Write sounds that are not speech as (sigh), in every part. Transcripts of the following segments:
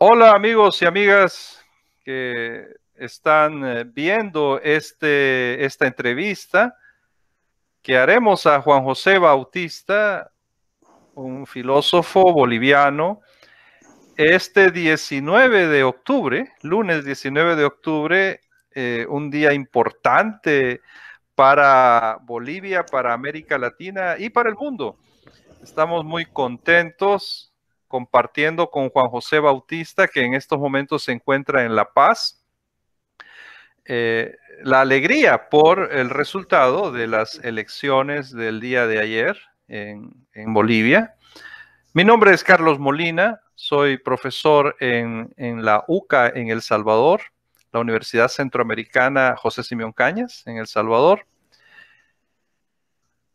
Hola amigos y amigas que están eh, viendo este, esta entrevista que haremos a Juan José Bautista, un filósofo boliviano, este 19 de octubre, lunes 19 de octubre, eh, un día importante para Bolivia, para América Latina y para el mundo. Estamos muy contentos compartiendo con Juan José Bautista, que en estos momentos se encuentra en La Paz. Eh, la alegría por el resultado de las elecciones del día de ayer en, Bolivia. Mi nombre es Carlos Molina, soy profesor en, en, la UCA en El Salvador, la Universidad Centroamericana José Simeón Cañas en El Salvador.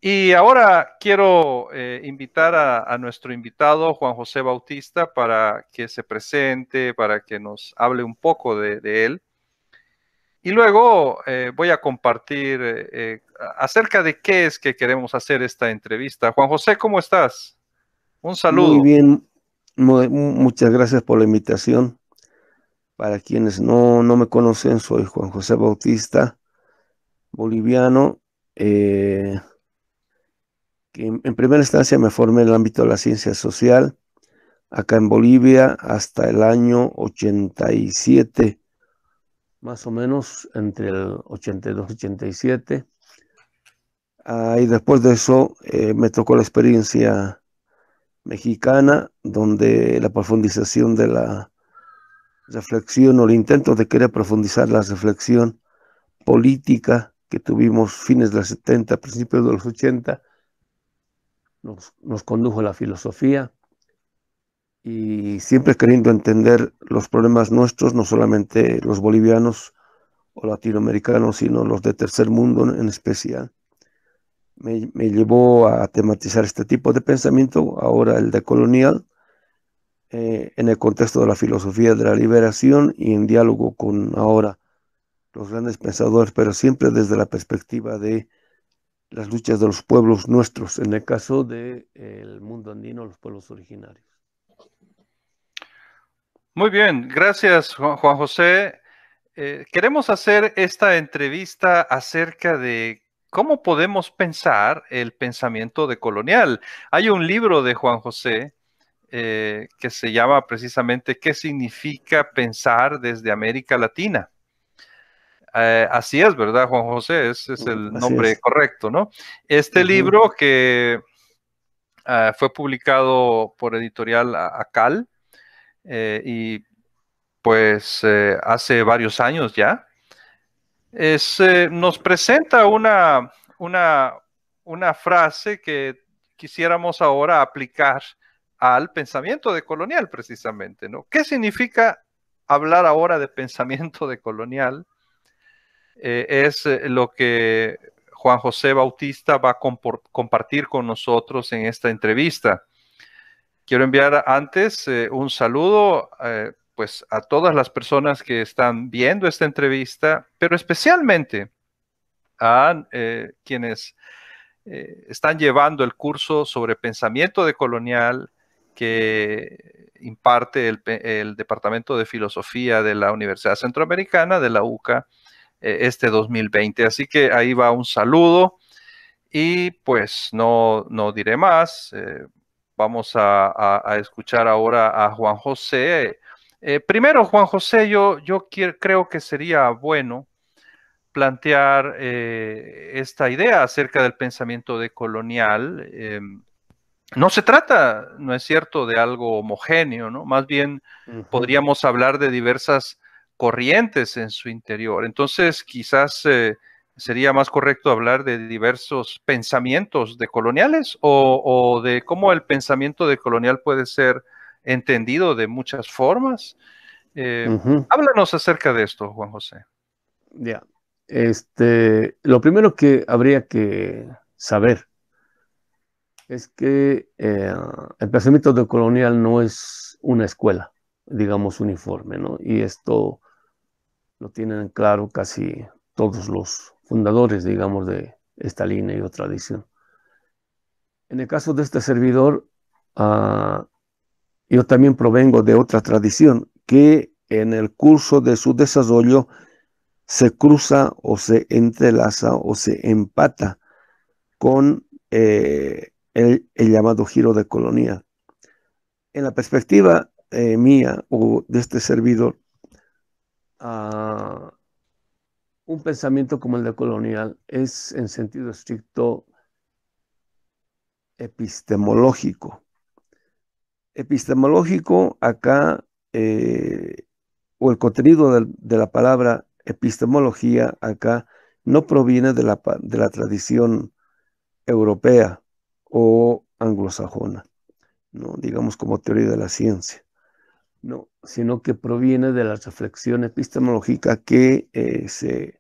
Y ahora quiero eh, invitar a, nuestro invitado, Juan José Bautista, para que se presente, para que nos hable un poco de, él. Y luego eh, voy a compartir eh, acerca de qué es que queremos hacer esta entrevista. Juan José, ¿cómo estás? Un saludo. Muy bien, muchas gracias por la invitación. Para quienes no, me conocen, soy Juan José Bautista, boliviano en, primera instancia me formé en el ámbito de la ciencia social, acá en Bolivia, hasta el año 87, más o menos entre el 82 y 87. y después de eso eh, me tocó la experiencia mexicana, donde la profundización de la reflexión o el intento de querer profundizar la reflexión política que tuvimos fines de los 70, principios de los 80, nos, condujo la filosofía y siempre queriendo entender los problemas nuestros, no solamente los bolivianos o latinoamericanos, sino los de tercer mundo en especial. Me, llevó a tematizar este tipo de pensamiento, ahora el de colonial, eh, en el contexto de la filosofía de la liberación y en diálogo con ahora los grandes pensadores, pero siempre desde la perspectiva de las luchas de los pueblos nuestros, en el caso del mundo andino, los pueblos originarios. Muy bien, gracias Juan José. Eh, queremos hacer esta entrevista acerca de cómo podemos pensar el pensamiento decolonial. Hay un libro de Juan José eh, que se llama precisamente ¿Qué significa pensar desde América Latina? Eh, así es, ¿verdad, Juan José? Ese es el nombre correcto, ¿no? Este libro que ah, fue publicado por editorial ACAL eh, y pues eh, hace varios años ya, nos presenta una, una frase que quisiéramos ahora aplicar al pensamiento decolonial precisamente, ¿no? ¿Qué significa hablar ahora de pensamiento decolonial eh, es eh, lo que Juan José Bautista va a compartir con nosotros en esta entrevista. Quiero enviar antes eh, un saludo pues a todas las personas que están viendo esta entrevista, pero especialmente a quienes están llevando el curso sobre pensamiento decolonial que imparte el Departamento de Filosofía de la Universidad Centroamericana, de la UCA, eh, este 2020. Así que ahí va un saludo y pues no, no diré más. Eh, vamos a, escuchar ahora a Juan José. Eh, primero, Juan José, yo, yo creo que sería bueno plantear esta idea acerca del pensamiento decolonial. no se trata, no es cierto, de algo homogéneo, ¿no? Más bien podríamos hablar de diversas corrientes en su interior. Entonces, quizás eh, sería más correcto hablar de diversos pensamientos decoloniales o, o de cómo el pensamiento decolonial puede ser entendido de muchas formas. Eh, háblanos acerca de esto, Juan José. Ya. Este, lo primero que habría que saber es que eh, el pensamiento decolonial no es una escuela, digamos, uniforme, ¿no? Y esto lo tienen claro casi todos los fundadores, digamos, de esta línea y otra tradición. En el caso de este servidor, ah, yo también provengo de otra tradición que en el curso de su desarrollo se cruza o se entrelaza o se empata con eh, el, llamado giro de colonia. En la perspectiva eh, mía o de este servidor, un pensamiento como el de colonial es en sentido estricto epistemológico. Epistemológico acá, eh, o el contenido de, la palabra epistemología acá, no proviene de la, de la tradición europea o anglosajona, ¿no? digamos como teoría de la ciencia no, sino que proviene de la reflexión epistemológica que eh, se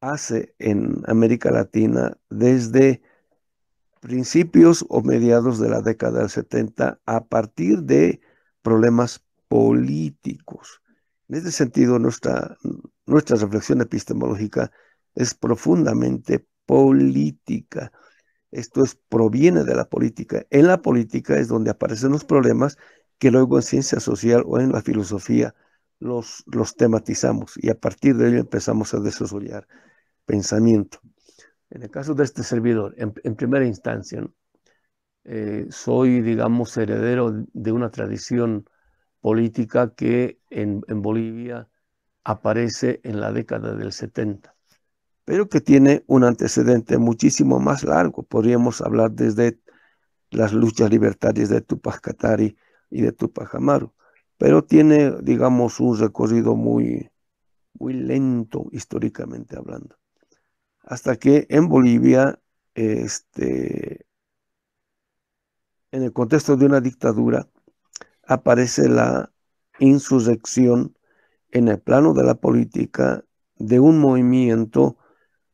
hace en América Latina desde principios o mediados de la década del 70 a partir de problemas políticos. En este sentido, nuestra, nuestra reflexión epistemológica es profundamente política. Esto es, proviene de la política. En la política es donde aparecen los problemas que luego en ciencia social o en la filosofía los, los tematizamos y a partir de ello empezamos a desarrollar pensamiento. En el caso de este servidor, en, primera instancia, eh, soy, digamos, heredero de una tradición política que en, en Bolivia aparece en la década del 70, pero que tiene un antecedente muchísimo más largo. Podríamos hablar desde las luchas libertarias de Tupac Katari, y de tu Pero tiene, digamos, un recorrido muy, muy lento históricamente hablando. Hasta que en Bolivia, este, en el contexto de una dictadura, aparece la insurrección en el plano de la política de un movimiento,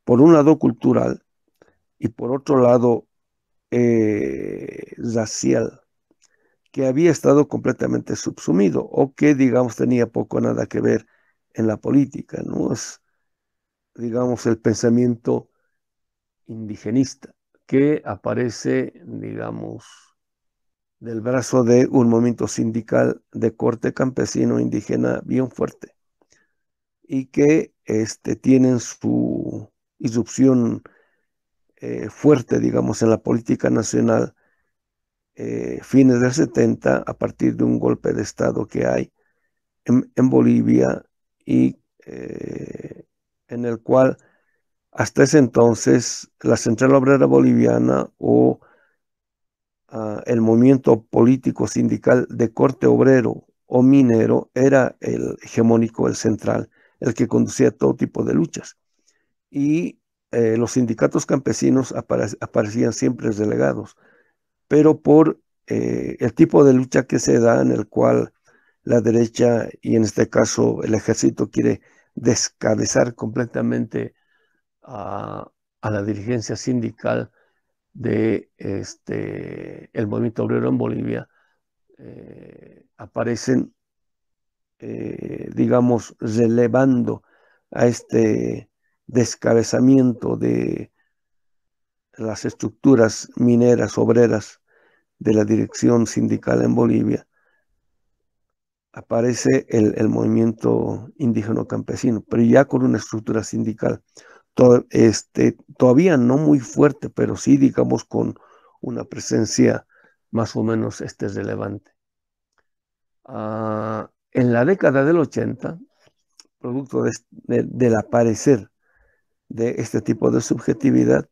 por un lado cultural y por otro lado eh, racial, que había estado completamente subsumido o que, digamos, tenía poco o nada que ver en la política, ¿no? Es, digamos, el pensamiento indigenista que aparece, digamos, del brazo de un movimiento sindical de corte campesino indígena bien fuerte y que este, tienen su irrupción eh, fuerte, digamos, en la política nacional eh, fines del 70 a partir de un golpe de Estado que hay en, Bolivia y eh, en el cual hasta ese entonces la Central Obrera Boliviana o ah, el movimiento político sindical de corte obrero o minero era el hegemónico, el central, el que conducía todo tipo de luchas. Y eh, los sindicatos campesinos aparecían siempre delegados pero por eh, el tipo de lucha que se da en el cual la derecha y en este caso el ejército quiere descabezar completamente a, la dirigencia sindical de este el movimiento obrero en Bolivia eh, aparecen eh, digamos relevando a este descabezamiento de las estructuras mineras, obreras de la dirección sindical en Bolivia, aparece el, movimiento indígena campesino, pero ya con una estructura sindical este, todavía no muy fuerte, pero sí, digamos, con una presencia más o menos este, relevante. Ah, en la década del 80, producto del aparecer de este tipo de subjetividad,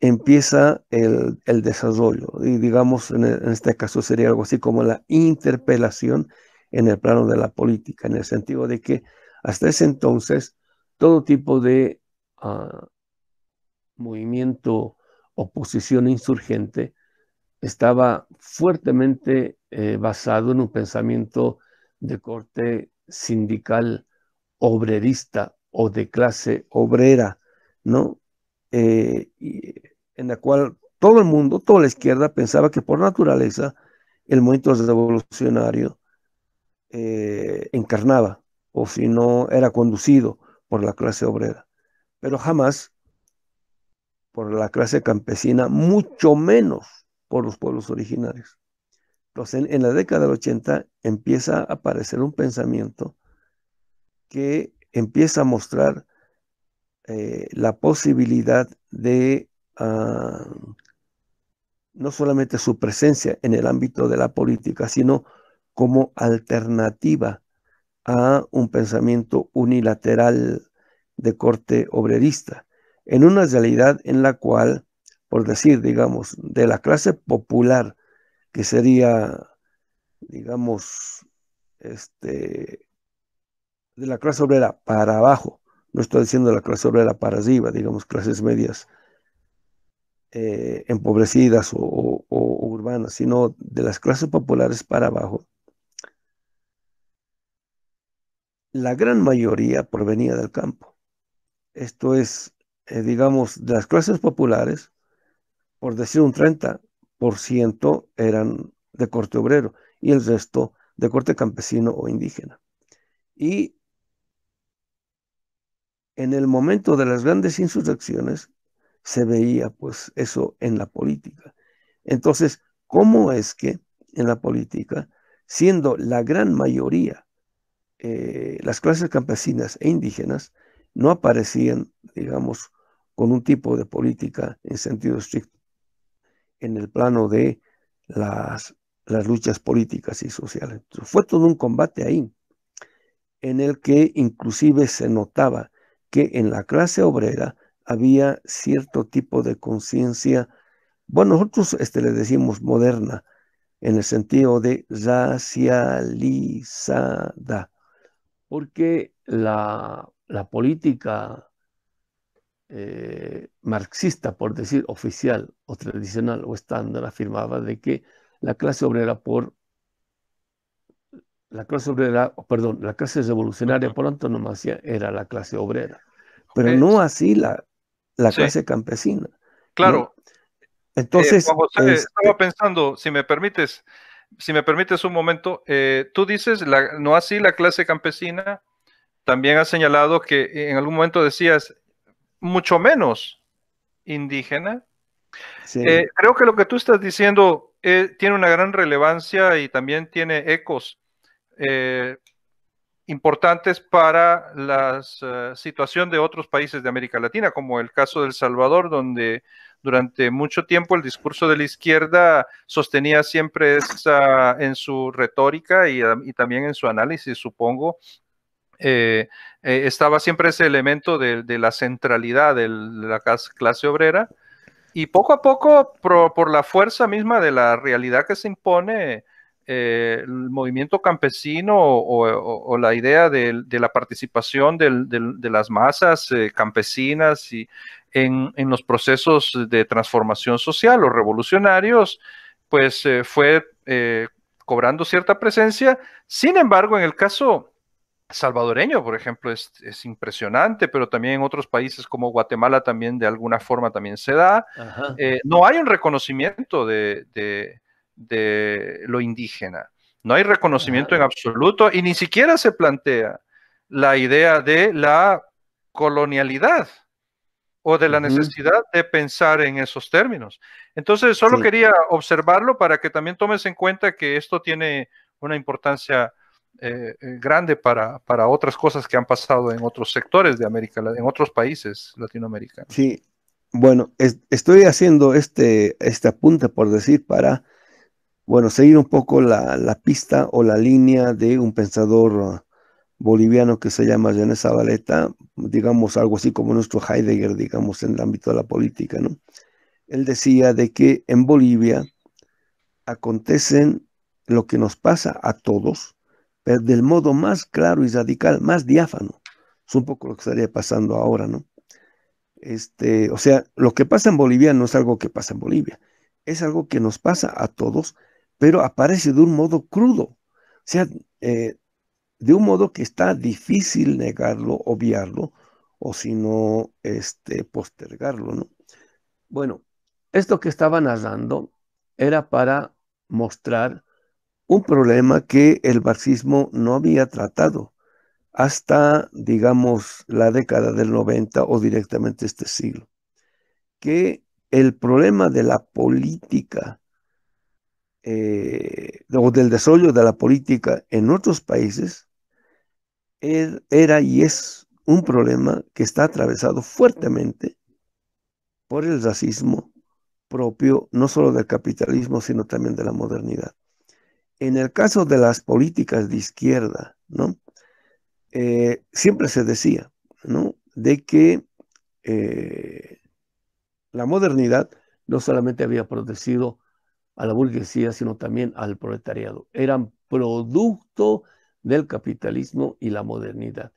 empieza el, desarrollo. Y digamos, en, este caso sería algo así como la interpelación en el plano de la política, en el sentido de que hasta ese entonces todo tipo de ah, movimiento, oposición insurgente, estaba fuertemente eh, basado en un pensamiento de corte sindical obrerista o de clase obrera, ¿no? Eh, y en la cual todo el mundo, toda la izquierda, pensaba que por naturaleza el movimiento revolucionario eh, encarnaba, o si no, era conducido por la clase obrera. Pero jamás por la clase campesina, mucho menos por los pueblos originarios. Entonces, en, la década del 80 empieza a aparecer un pensamiento que empieza a mostrar eh, la posibilidad de Ah, no solamente su presencia en el ámbito de la política, sino como alternativa a un pensamiento unilateral de corte obrerista, en una realidad en la cual, por decir, digamos, de la clase popular, que sería, digamos, este, de la clase obrera para abajo, no estoy diciendo la clase obrera para arriba, digamos, clases medias eh, empobrecidas o, urbanas, sino de las clases populares para abajo, la gran mayoría provenía del campo. Esto es, eh, digamos, de las clases populares, por decir un 30% eran de corte obrero y el resto de corte campesino o indígena. Y en el momento de las grandes insurrecciones, se veía pues eso en la política. Entonces, ¿cómo es que en la política, siendo la gran mayoría eh, las clases campesinas e indígenas, no aparecían, digamos, con un tipo de política en sentido estricto en el plano de las, las luchas políticas y sociales. fue todo un combate ahí, en el que inclusive se notaba que en la clase obrera había cierto tipo de conciencia, bueno, nosotros este, le decimos moderna, en el sentido de racializada, porque la, política eh, marxista, por decir oficial o tradicional o estándar, afirmaba de que la clase obrera por la clase obrera, perdón, la clase revolucionaria por antonomasia era la clase obrera, pero no así la, la clase campesina. Claro. Eh, Entonces, estaba este pensando, si me permites, si me permites un momento, eh, tú dices, no así la clase campesina, también has señalado que en algún momento decías, mucho menos indígena. Eh, creo que lo que tú estás diciendo tiene una gran relevancia y también tiene ecos importantes para la eh, situación de otros países de América Latina, como el caso de El Salvador, donde durante mucho tiempo el discurso de la izquierda sostenía siempre esa, en su retórica y, también en su análisis, supongo, eh, eh, estaba siempre ese elemento de, la centralidad de la clase obrera y poco a poco, por la fuerza misma de la realidad que se impone, eh, el movimiento campesino o, la idea de, la participación de las masas eh, campesinas y en, los procesos de transformación social o revolucionarios, pues eh, fue cobrando cierta presencia. Sin embargo, en el caso salvadoreño, por ejemplo, es, impresionante, pero también en otros países como Guatemala también de alguna forma también se da. no hay un reconocimiento de de lo indígena. No hay reconocimiento en absoluto y ni siquiera se plantea la idea de la colonialidad o de la necesidad de pensar en esos términos. Entonces, solo quería observarlo para que también tomes en cuenta que esto tiene una importancia eh, eh, grande para, para, otras cosas que han pasado en otros sectores de América, en otros países latinoamericanos. Sí, bueno, estoy haciendo este, esta apunte por decir, para bueno, seguir un poco la, pista o la línea de un pensador ah, boliviano que se llama René Zabaleta, digamos algo así como nuestro Heidegger, digamos, en el ámbito de la política, ¿no? Él decía de que en Bolivia acontecen lo que nos pasa a todos, pero del modo más claro y radical, más diáfano. Es un poco lo que estaría pasando ahora, ¿no? Este, o sea, lo que pasa en Bolivia no es algo que pasa en Bolivia, es algo que nos pasa a todos, pero aparece de un modo crudo, o sea, eh, de un modo que está difícil negarlo, obviarlo, o si no, este, postergarlo, ¿no? Bueno, esto que estaba narrando era para mostrar un problema que el marxismo no había tratado hasta, digamos, la década del 90 o directamente este siglo, que el problema de la política eh, o del desarrollo de la política en otros países er, era y es un problema que está atravesado fuertemente por el racismo propio no solo del capitalismo, sino también de la modernidad. En el caso de las políticas de izquierda, ¿no? Eh, siempre se decía, ¿no? De que eh, la modernidad no solamente había producido a la burguesía, sino también al proletariado. Eran producto del capitalismo y la modernidad.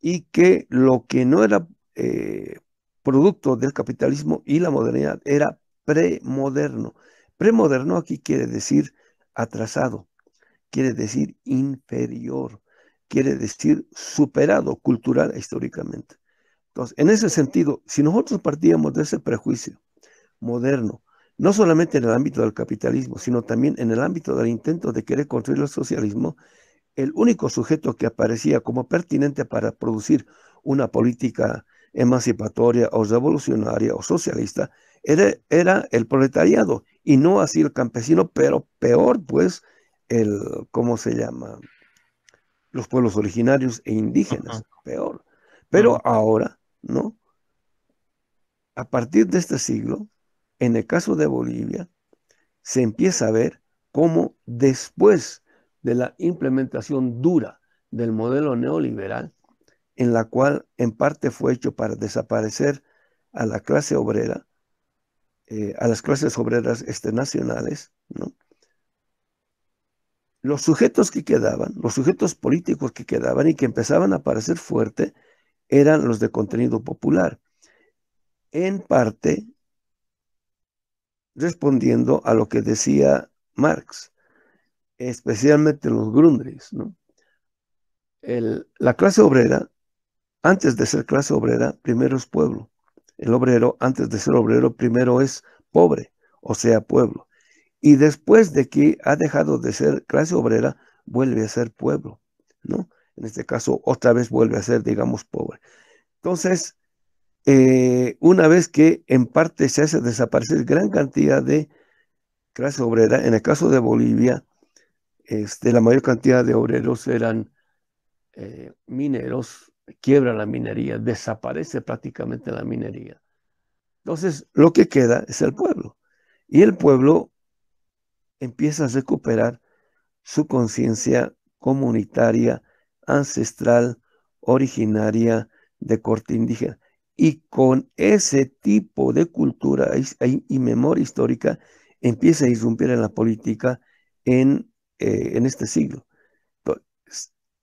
Y que lo que no era eh, producto del capitalismo y la modernidad era premoderno. Premoderno aquí quiere decir atrasado, quiere decir inferior, quiere decir superado cultural e históricamente. Entonces, en ese sentido, si nosotros partíamos de ese prejuicio moderno, no solamente en el ámbito del capitalismo, sino también en el ámbito del intento de querer construir el socialismo, el único sujeto que aparecía como pertinente para producir una política emancipatoria o revolucionaria o socialista era, el proletariado y no así el campesino, pero peor pues el, ¿cómo se llama? Los pueblos originarios e indígenas, peor. Pero ahora, ¿no? A partir de este siglo, en el caso de Bolivia, se empieza a ver cómo después de la implementación dura del modelo neoliberal, en la cual en parte fue hecho para desaparecer a la clase obrera, eh, a las clases obreras este, nacionales, los sujetos que quedaban, los sujetos políticos que quedaban y que empezaban a aparecer fuerte, eran los de contenido popular. En parte, respondiendo a lo que decía Marx, especialmente los Grundris. ¿no? la clase obrera, antes de ser clase obrera, primero es pueblo. El obrero, antes de ser obrero, primero es pobre, o sea, pueblo. Y después de que ha dejado de ser clase obrera, vuelve a ser pueblo, ¿no? En este caso, otra vez vuelve a ser, digamos, pobre. Entonces, eh, una vez que en parte se hace desaparecer gran cantidad de clase obrera, en el caso de Bolivia, este, la mayor cantidad de obreros eran eh, mineros, quiebra la minería, desaparece prácticamente la minería. Entonces, lo que queda es el pueblo. Y el pueblo empieza a recuperar su conciencia comunitaria, ancestral, originaria, de corte indígena. Y con ese tipo de cultura y, memoria histórica empieza a irrumpir en la política en, eh, este siglo.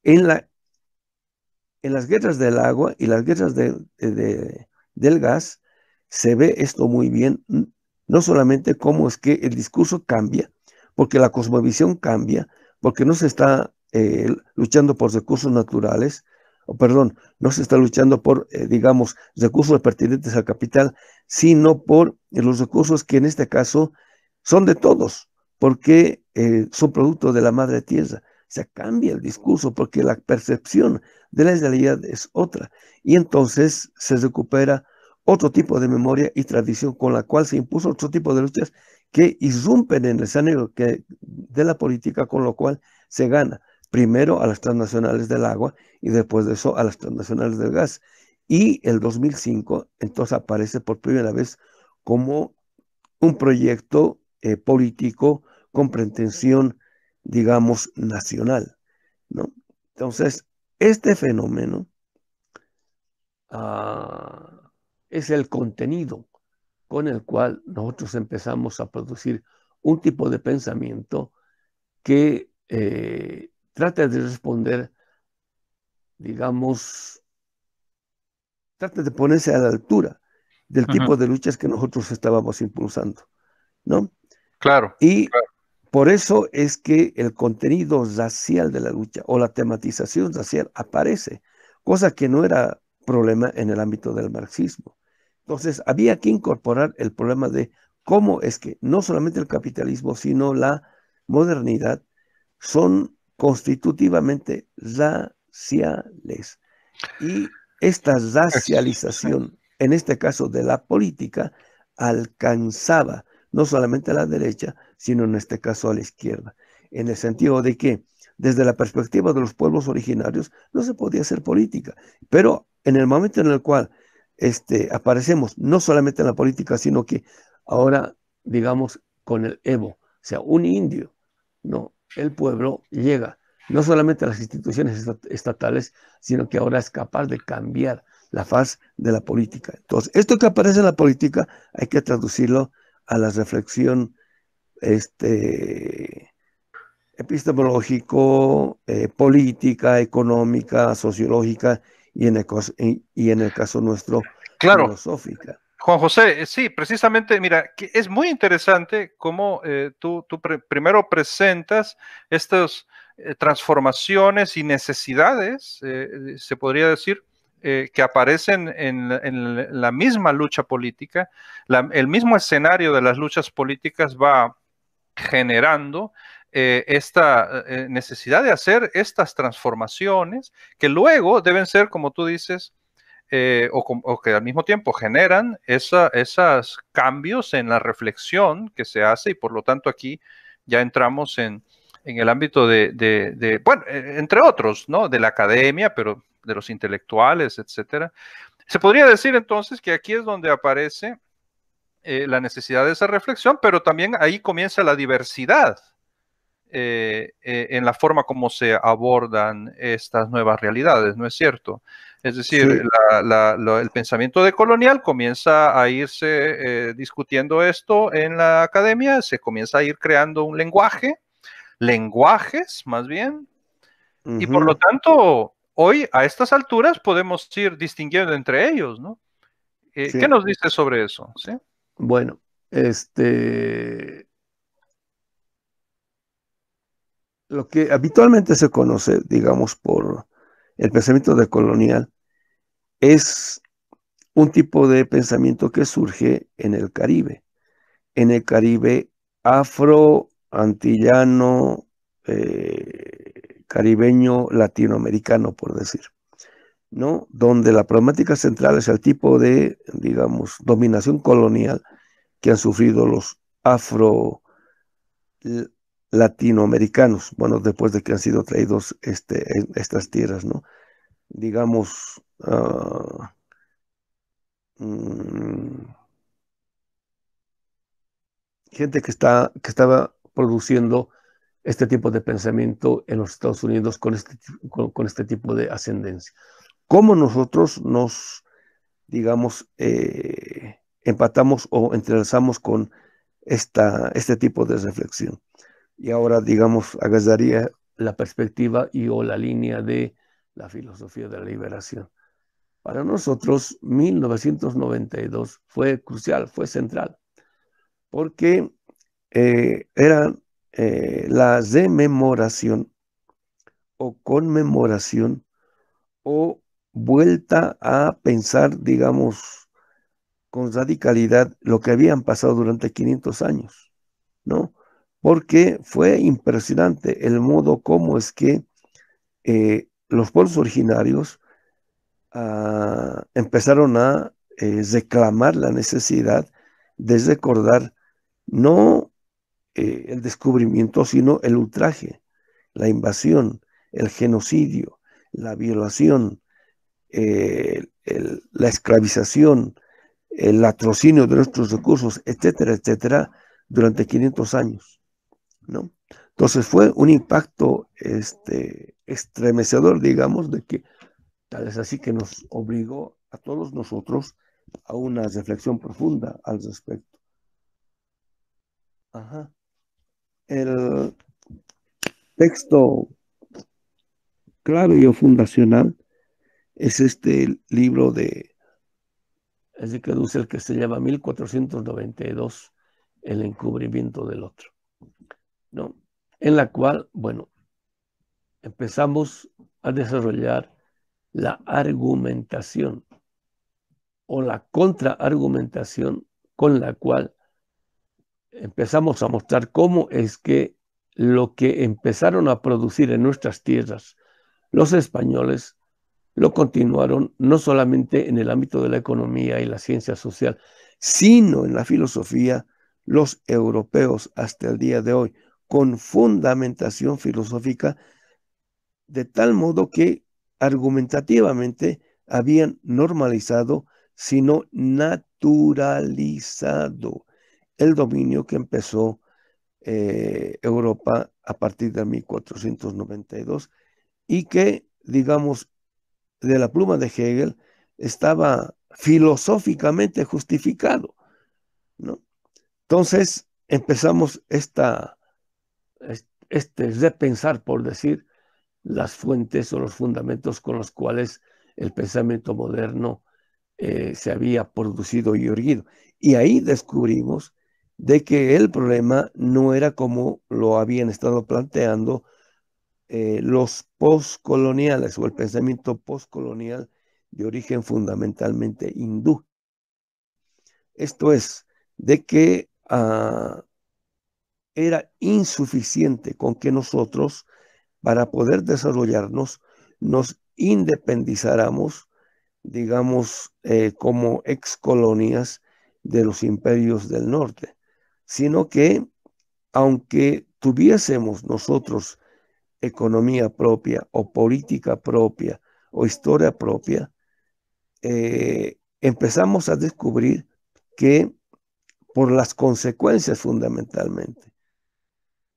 En, la, en las guerras del agua y las guerras del gas se ve esto muy bien, no solamente cómo es que el discurso cambia, porque la cosmovisión cambia, porque no se está eh, luchando por recursos naturales, o perdón, no se está luchando por, eh, digamos, recursos pertinentes al capital, sino por eh, los recursos que en este caso son de todos, porque eh, son producto de la madre tierra. Se cambia el discurso porque la percepción de la realidad es otra. Y entonces se recupera otro tipo de memoria y tradición con la cual se impuso otro tipo de luchas que irrumpen en el escenario de la política, con lo cual se gana primero a las transnacionales del agua y después de eso a las transnacionales del gas. Y el 2005 entonces aparece por primera vez como un proyecto eh, político con pretensión, digamos, nacional. ¿no? Entonces, este fenómeno ah, es el contenido con el cual nosotros empezamos a producir un tipo de pensamiento que eh, trata de responder, digamos, trata de ponerse a la altura del tipo de luchas que nosotros estábamos impulsando, ¿no? Claro. Y por eso es que el contenido racial de la lucha o la tematización racial aparece, cosa que no era problema en el ámbito del marxismo. Entonces, había que incorporar el problema de cómo es que no solamente el capitalismo, sino la modernidad son constitutivamente raciales. Y esta racialización, en este caso de la política, alcanzaba no solamente a la derecha, sino en este caso a la izquierda, en el sentido de que desde la perspectiva de los pueblos originarios no se podía hacer política, pero en el momento en el cual este, aparecemos no solamente en la política, sino que ahora, digamos, con el Evo, o sea, un indio, ¿no? el pueblo llega no solamente a las instituciones estatales, sino que ahora es capaz de cambiar la faz de la política. Entonces, esto que aparece en la política hay que traducirlo a la reflexión este, epistemológico, eh, política, económica, sociológica y en, el, y en el caso nuestro, filosófica. Juan José, eh, sí, precisamente, mira, que es muy interesante cómo eh, tú, primero presentas estas eh, transformaciones y necesidades, se podría decir, que aparecen en, la misma lucha política. el mismo escenario de las luchas políticas va generando esta necesidad de hacer estas transformaciones que luego deben ser, como tú dices, eh, o, que al mismo tiempo generan esos cambios en la reflexión que se hace y por lo tanto aquí ya entramos en, el ámbito de, bueno, e, entre otros, ¿no? De la academia, pero de los intelectuales, etcétera. Se podría decir entonces que aquí es donde aparece eh, la necesidad de esa reflexión, pero también ahí comienza la diversidad eh, en la forma como se abordan estas nuevas realidades, ¿no es cierto? Es decir, el pensamiento decolonial comienza a irse eh, discutiendo esto en la academia, se comienza a ir creando un lenguaje, lenguajes más bien, y por lo tanto, hoy a estas alturas podemos ir distinguiendo entre ellos, ¿no? Eh, ¿Qué nos dice sobre eso? Bueno, este... Lo que habitualmente se conoce, digamos, por el pensamiento colonial es un tipo de pensamiento que surge en el Caribe, en el Caribe afro, antillano, eh, caribeño, latinoamericano, por decir, ¿no? Donde la problemática central es el tipo de, digamos, dominación colonial que han sufrido los afro latinoamericanos, bueno, después de que han sido traídos este, estas tierras, ¿no? Digamos, ah, mm, gente que, está, que estaba produciendo este tipo de pensamiento en los Estados Unidos con este, este tipo de ascendencia. ¿Cómo nosotros nos, digamos, eh, empatamos o entrelazamos con esta, este tipo de reflexión? y ahora, digamos, agarraría la perspectiva y o la línea de la filosofía de la liberación. Para nosotros, 1992 fue crucial, fue central, porque eh, era eh, la rememoración o conmemoración o vuelta a pensar, digamos, con radicalidad lo que habían pasado durante 500 años, ¿no? porque fue impresionante el modo como es que eh, los pueblos originarios ah, empezaron a eh, reclamar la necesidad de recordar no eh, el descubrimiento, sino el ultraje, la invasión, el genocidio, la violación, la esclavización, el latrocinio de nuestros recursos, etcétera, etcétera, durante 500 años. Entonces fue un impacto este, estremecedor, digamos, de que tal es así que nos obligó a todos nosotros a una reflexión profunda al respecto. El texto clave o fundacional es este libro de Ezequiel el que se llama 1492, El encubrimiento del otro. ¿no? En la cual, bueno, empezamos a desarrollar la argumentación o la contraargumentación con la cual empezamos a mostrar cómo es que lo que empezaron a producir en nuestras tierras los españoles lo continuaron no solamente en el ámbito de la economía y la ciencia social, sino en la filosofía los europeos hasta el día de hoy con fundamentación filosófica, de tal modo que argumentativamente habían normalizado, sino naturalizado el dominio que empezó eh, Europa a partir de 1492 y que, digamos, de la pluma de Hegel estaba filosóficamente justificado. Entonces empezamos esta este, pensar, por decir, las fuentes o los fundamentos con los cuales el pensamiento moderno eh, se había producido y erguido. Y ahí descubrimos de que el problema no era como lo habían estado planteando eh, los postcoloniales o el pensamiento postcolonial de origen fundamentalmente hindú. Esto es, de que a... Ah, era insuficiente con que nosotros, para poder desarrollarnos, nos independizáramos, digamos, como eh, como excolonias de los imperios del norte, sino que aunque tuviésemos nosotros economía propia o política propia o historia propia, eh, empezamos a descubrir que por las consecuencias fundamentalmente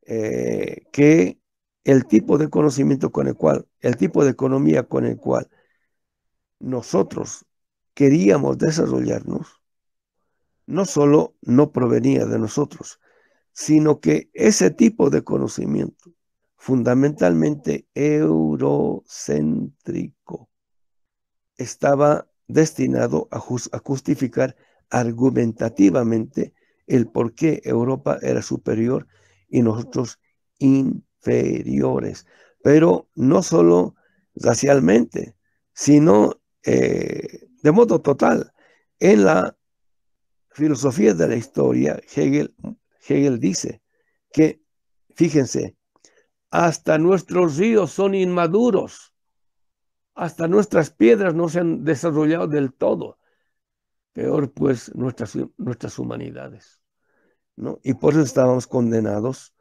eh, que el tipo de conocimiento con el cual, el tipo de economía con el cual nosotros queríamos desarrollarnos, no solo no provenía de nosotros, sino que ese tipo de conocimiento, fundamentalmente eurocéntrico, estaba destinado a, a justificar argumentativamente el por qué Europa era superior y nosotros inferiores. Pero no solo racialmente, sino eh, de modo total. En la filosofía de la historia, Hegel, Hegel dice que, fíjense, hasta nuestros ríos son inmaduros, hasta nuestras piedras no se han desarrollado del todo. Peor pues nuestras, nuestras humanidades. Y por eso estábamos condenados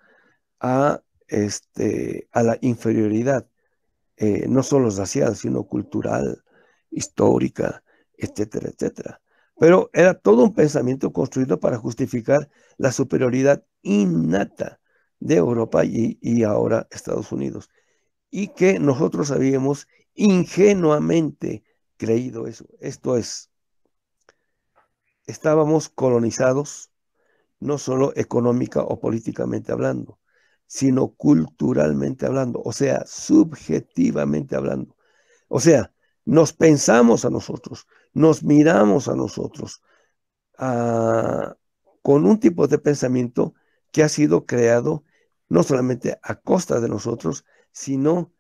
a, este, la inferioridad, eh, no solo racial, sino cultural, histórica, etcétera, etcétera. Pero era todo un pensamiento construido para justificar la superioridad innata de Europa y, y ahora Estados Unidos. Y que nosotros habíamos ingenuamente creído eso. Esto es, estábamos colonizados no solo económica o políticamente hablando, sino culturalmente hablando, o sea, subjetivamente hablando. O sea, nos pensamos a nosotros, nos miramos a nosotros ah, con un tipo de pensamiento que ha sido creado no solamente a costa de nosotros, sino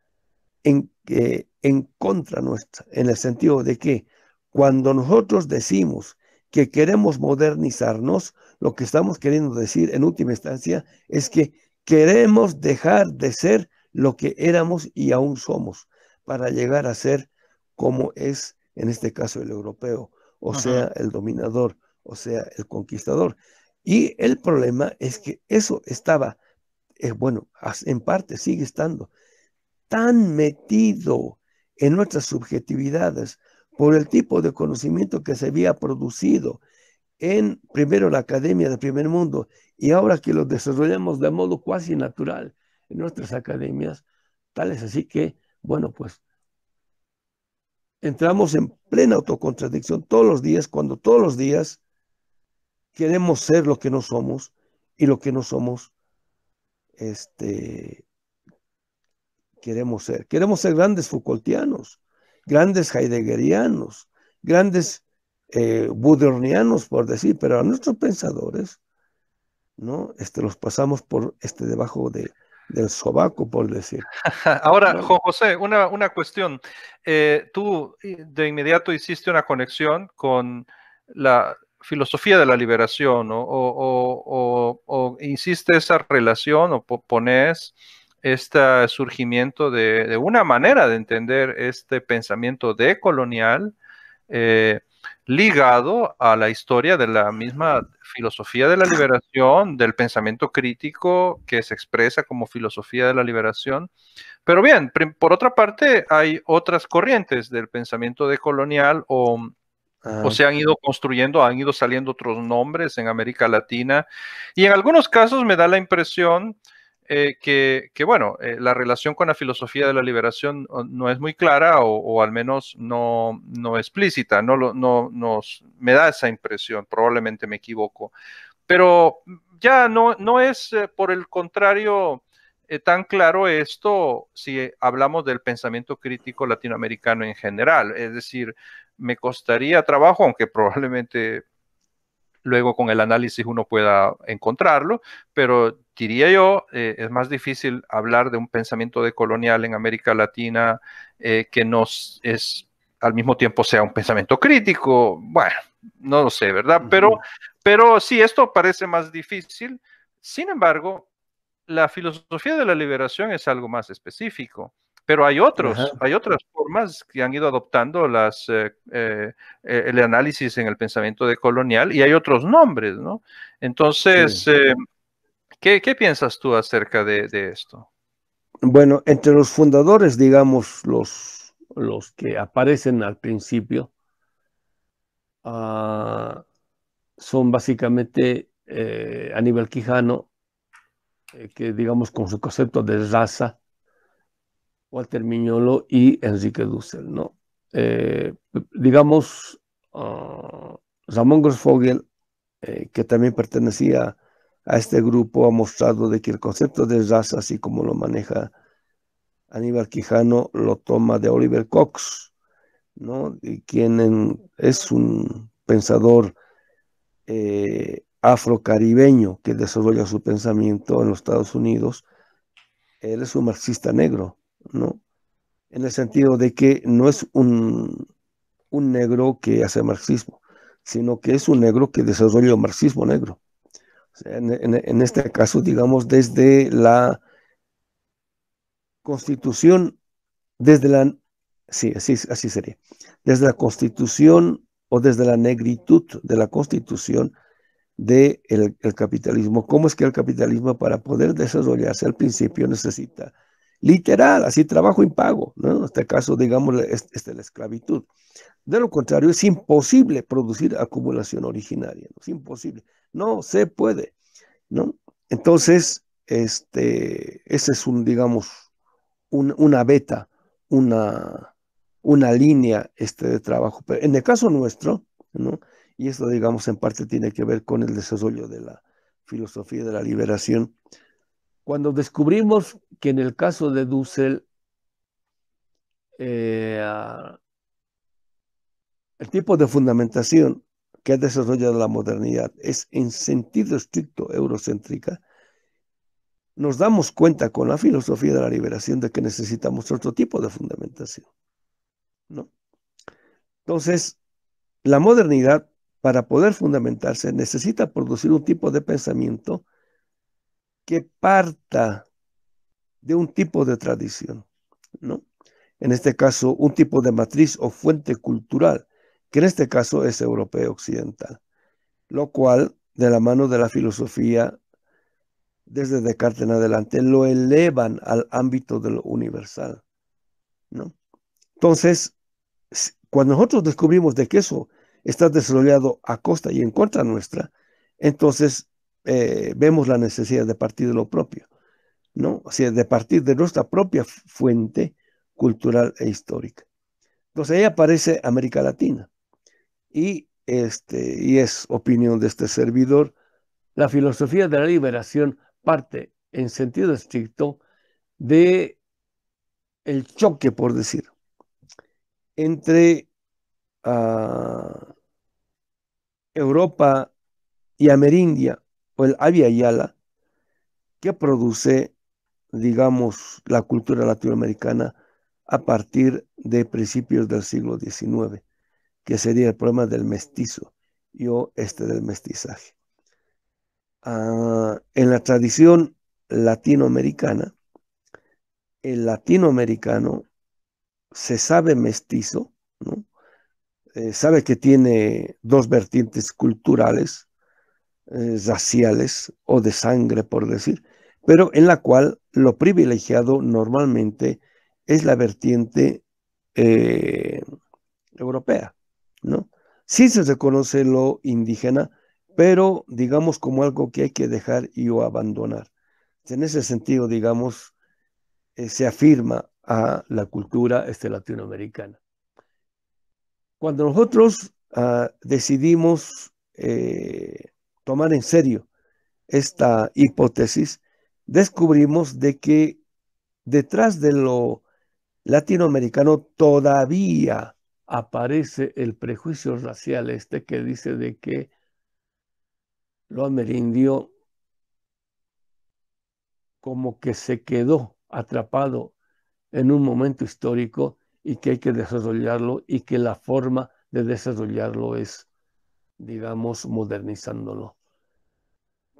en, eh, en contra nuestra, en el sentido de que cuando nosotros decimos que queremos modernizarnos, lo que estamos queriendo decir en última instancia es que queremos dejar de ser lo que éramos y aún somos para llegar a ser como es en este caso el europeo, o sea, el dominador, o sea, el conquistador. Y el problema es que eso estaba, eh, bueno, en parte sigue estando tan metido en nuestras subjetividades por el tipo de conocimiento que se había producido en primero la academia del primer mundo y ahora que lo desarrollamos de modo cuasi natural en nuestras academias, tales así que, bueno, pues entramos en plena autocontradicción todos los días, cuando todos los días queremos ser lo que no somos y lo que no somos, este, queremos ser. Queremos ser grandes Foucaultianos, grandes heideggerianos, grandes eh, por decir, pero a nuestros pensadores, ¿no? Este, los pasamos por este debajo de, del sobaco, por decir. (laughs) Ahora, José, una, cuestión. Eh, tú eh, de inmediato hiciste una conexión con la filosofía de la liberación o, o, insiste esa relación o pones este surgimiento de, una manera de entender este pensamiento decolonial eh, ligado a la historia de la misma filosofía de la liberación, del pensamiento crítico que se expresa como filosofía de la liberación. Pero bien, por otra parte, hay otras corrientes del pensamiento decolonial o, o ah. se han ido construyendo, han ido saliendo otros nombres en América Latina y en algunos casos me da la impresión eh, que, bueno, eh, la relación con la filosofía de la liberación no es muy clara o, al menos no, no explícita, no, no, nos, me da esa impresión, probablemente me equivoco. Pero mm, ya no, no es, eh, por el contrario, tan claro esto si hablamos del pensamiento crítico latinoamericano en general. Es decir, me costaría trabajo, aunque probablemente luego con el análisis uno pueda encontrarlo, pero diría yo, eh, es más difícil hablar de un pensamiento decolonial en América Latina eh, que nos es al mismo tiempo sea un pensamiento crítico. Bueno, no lo sé, ¿verdad? Pero, pero sí, esto parece más difícil. Sin embargo, la filosofía de la liberación es algo más específico. Pero hay otros, hay otras formas que han ido adoptando las, eh, el análisis en el pensamiento decolonial y hay otros nombres, ¿no? Entonces, ¿Qué, piensas tú acerca de, esto? Bueno, entre los fundadores, digamos, los, los que aparecen al principio, ah, son básicamente eh, Aníbal Quijano, eh, que digamos con su concepto de raza, Walter Miñolo y Enrique Dussel, ¿no? Eh, digamos, ah, Ramón Grossfogel, eh, que también pertenecía a a este grupo ha mostrado de que el concepto de raza, así como lo maneja Aníbal Quijano, lo toma de Oliver Cox, ¿no? Y quien es un pensador eh, afrocaribeño que desarrolla su pensamiento en los Estados Unidos. Él es un marxista negro, ¿no? En el sentido de que no es un, un negro que hace marxismo, sino que es un negro que desarrolla el marxismo negro en, este caso, digamos, desde la constitución, desde la, sí, así, sería, desde la constitución o desde la negritud de la constitución del de el, capitalismo. ¿Cómo es que el capitalismo para poder desarrollarse al principio necesita literal, así trabajo impago, ¿no? En este caso, digamos, es, este, este, la esclavitud. De lo contrario, es imposible producir acumulación originaria, es imposible. No se puede, ¿no? Entonces, este, ese es un, digamos, una beta, una, una línea este, de trabajo. Pero en el caso nuestro, ¿no? Y esto, digamos, en parte tiene que ver con el desarrollo de la filosofía de la liberación. Cuando descubrimos que en el caso de Dussel, eh, el tipo de fundamentación que ha desarrollado la modernidad es en sentido estricto eurocéntrica, nos damos cuenta con la filosofía de la liberación de que necesitamos otro tipo de fundamentación. ¿no? Entonces, la modernidad, para poder fundamentarse, necesita producir un tipo de pensamiento que parta de un tipo de tradición, ¿no? En este caso, un tipo de matriz o fuente cultural que en este caso es europeo occidental, lo cual, de la mano de la filosofía, desde Descartes en adelante, lo elevan al ámbito de lo universal. Entonces, cuando nosotros descubrimos de que eso está desarrollado a costa y en contra nuestra, entonces eh, vemos la necesidad de partir de lo propio, ¿no? O de partir de nuestra propia fuente cultural e histórica. Entonces ahí aparece América Latina y, este, y es opinión de este servidor, la filosofía de la liberación parte en sentido estricto de el choque, por decir, entre ah, Europa y Amerindia o el Abya que produce, digamos, la cultura latinoamericana a partir de principios del siglo XIX que sería el problema del mestizo y este del mestizaje. Ah, en la tradición latinoamericana, el latinoamericano se sabe mestizo, eh, sabe que tiene dos vertientes culturales, eh, raciales o de sangre, por decir, pero en la cual lo privilegiado normalmente es la vertiente eh, europea. ¿no? Sí se reconoce lo indígena, pero digamos como algo que hay que dejar y o abandonar. En ese sentido, digamos, eh, se afirma a la cultura este, latinoamericana. Cuando nosotros ah, decidimos eh, tomar en serio esta hipótesis, descubrimos de que detrás de lo latinoamericano todavía aparece el prejuicio racial este que dice de que lo amerindio como que se quedó atrapado en un momento histórico y que hay que desarrollarlo y que la forma de desarrollarlo es, digamos, modernizándolo.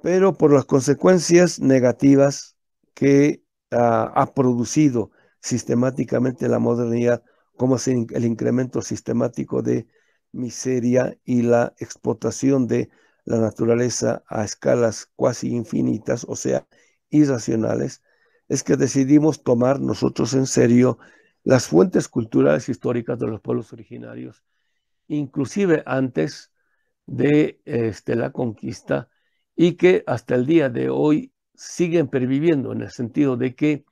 Pero por las consecuencias negativas que ah, ha producido sistemáticamente la modernidad, como el incremento sistemático de miseria y la explotación de la naturaleza a escalas cuasi infinitas, o sea, irracionales, es que decidimos tomar nosotros en serio las fuentes culturales históricas de los pueblos originarios, inclusive antes de este, la conquista, y que hasta el día de hoy siguen perviviendo en el sentido de que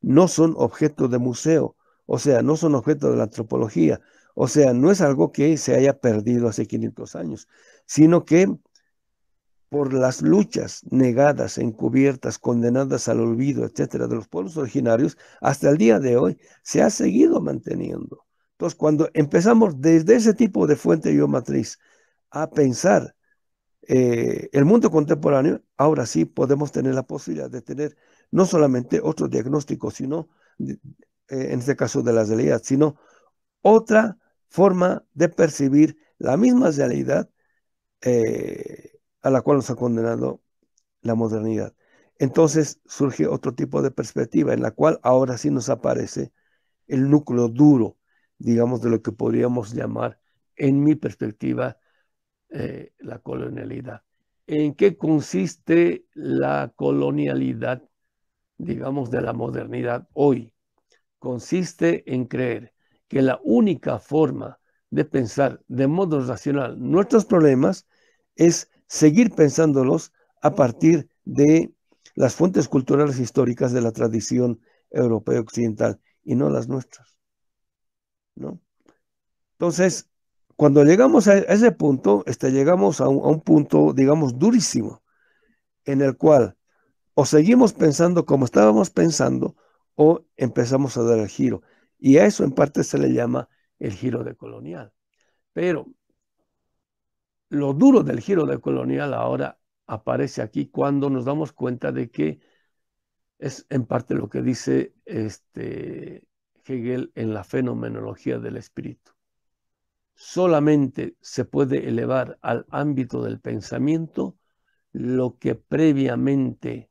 no son objeto de museo, o sea, no son objeto de la antropología, o sea, no es algo que se haya perdido hace 500 años, sino que por las luchas negadas, encubiertas, condenadas al olvido, etcétera, de los pueblos originarios, hasta el día de hoy se ha seguido manteniendo. Entonces, cuando empezamos desde ese tipo de fuente yo matriz a pensar eh, el mundo contemporáneo, ahora sí podemos tener la posibilidad de tener no solamente otro diagnóstico, sino eh, en este caso de la realidad, sino otra forma de percibir la misma realidad eh, a la cual nos ha condenado la modernidad. Entonces surge otro tipo de perspectiva en la cual ahora sí nos aparece el núcleo duro, digamos, de lo que podríamos llamar, en mi perspectiva, eh, la colonialidad. ¿En qué consiste la colonialidad, digamos, de la modernidad hoy? consiste en creer que la única forma de pensar de modo racional nuestros problemas es seguir pensándolos a partir de las fuentes culturales e históricas de la tradición europea occidental y no las nuestras. Entonces, cuando llegamos a ese punto, este, llegamos a un punto, digamos, durísimo, en el cual o seguimos pensando como estábamos pensando, o empezamos a dar el giro. Y a eso en parte se le llama el giro de colonial. Pero lo duro del giro de colonial ahora aparece aquí cuando nos damos cuenta de que es en parte lo que dice este, Hegel en la fenomenología del espíritu. Solamente se puede elevar al ámbito del pensamiento lo que previamente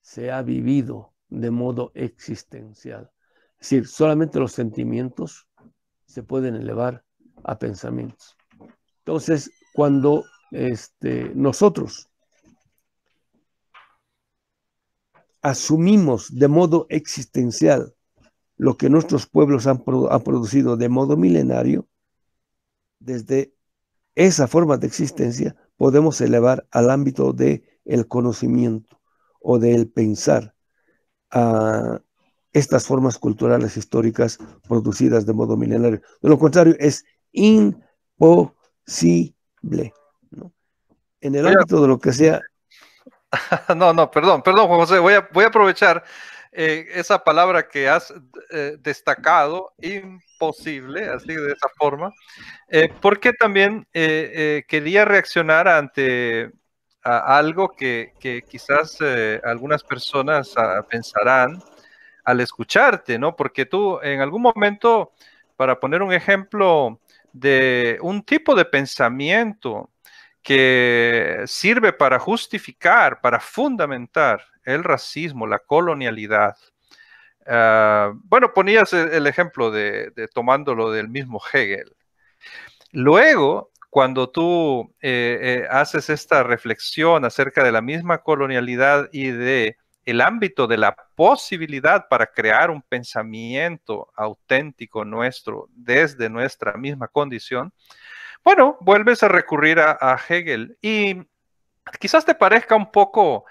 se ha vivido de modo existencial. Es decir, solamente los sentimientos se pueden elevar a pensamientos. Entonces, cuando este, nosotros asumimos de modo existencial lo que nuestros pueblos han, producido de modo milenario, desde esa forma de existencia podemos elevar al ámbito del el conocimiento o del pensar a estas formas culturales históricas producidas de modo milenario. De lo contrario, es imposible. En el ámbito de lo que sea... (laughs) No, no, perdón, perdón, José, voy a, voy a aprovechar eh, esa palabra que has eh, destacado, imposible, así de esa forma, eh, porque también quería reaccionar ante algo que, quizás eh, algunas personas ah, pensarán al escucharte, ¿no? Porque tú en algún momento, para poner un ejemplo de un tipo de pensamiento que sirve para justificar, para fundamentar el racismo, la colonialidad. Ah, bueno, ponías el, ejemplo de, de tomándolo del mismo Hegel. Luego, cuando tú eh, eh, haces esta reflexión acerca de la misma colonialidad y de el ámbito de la posibilidad para crear un pensamiento auténtico nuestro desde nuestra misma condición, bueno, vuelves a recurrir a Hegel y quizás te parezca un poco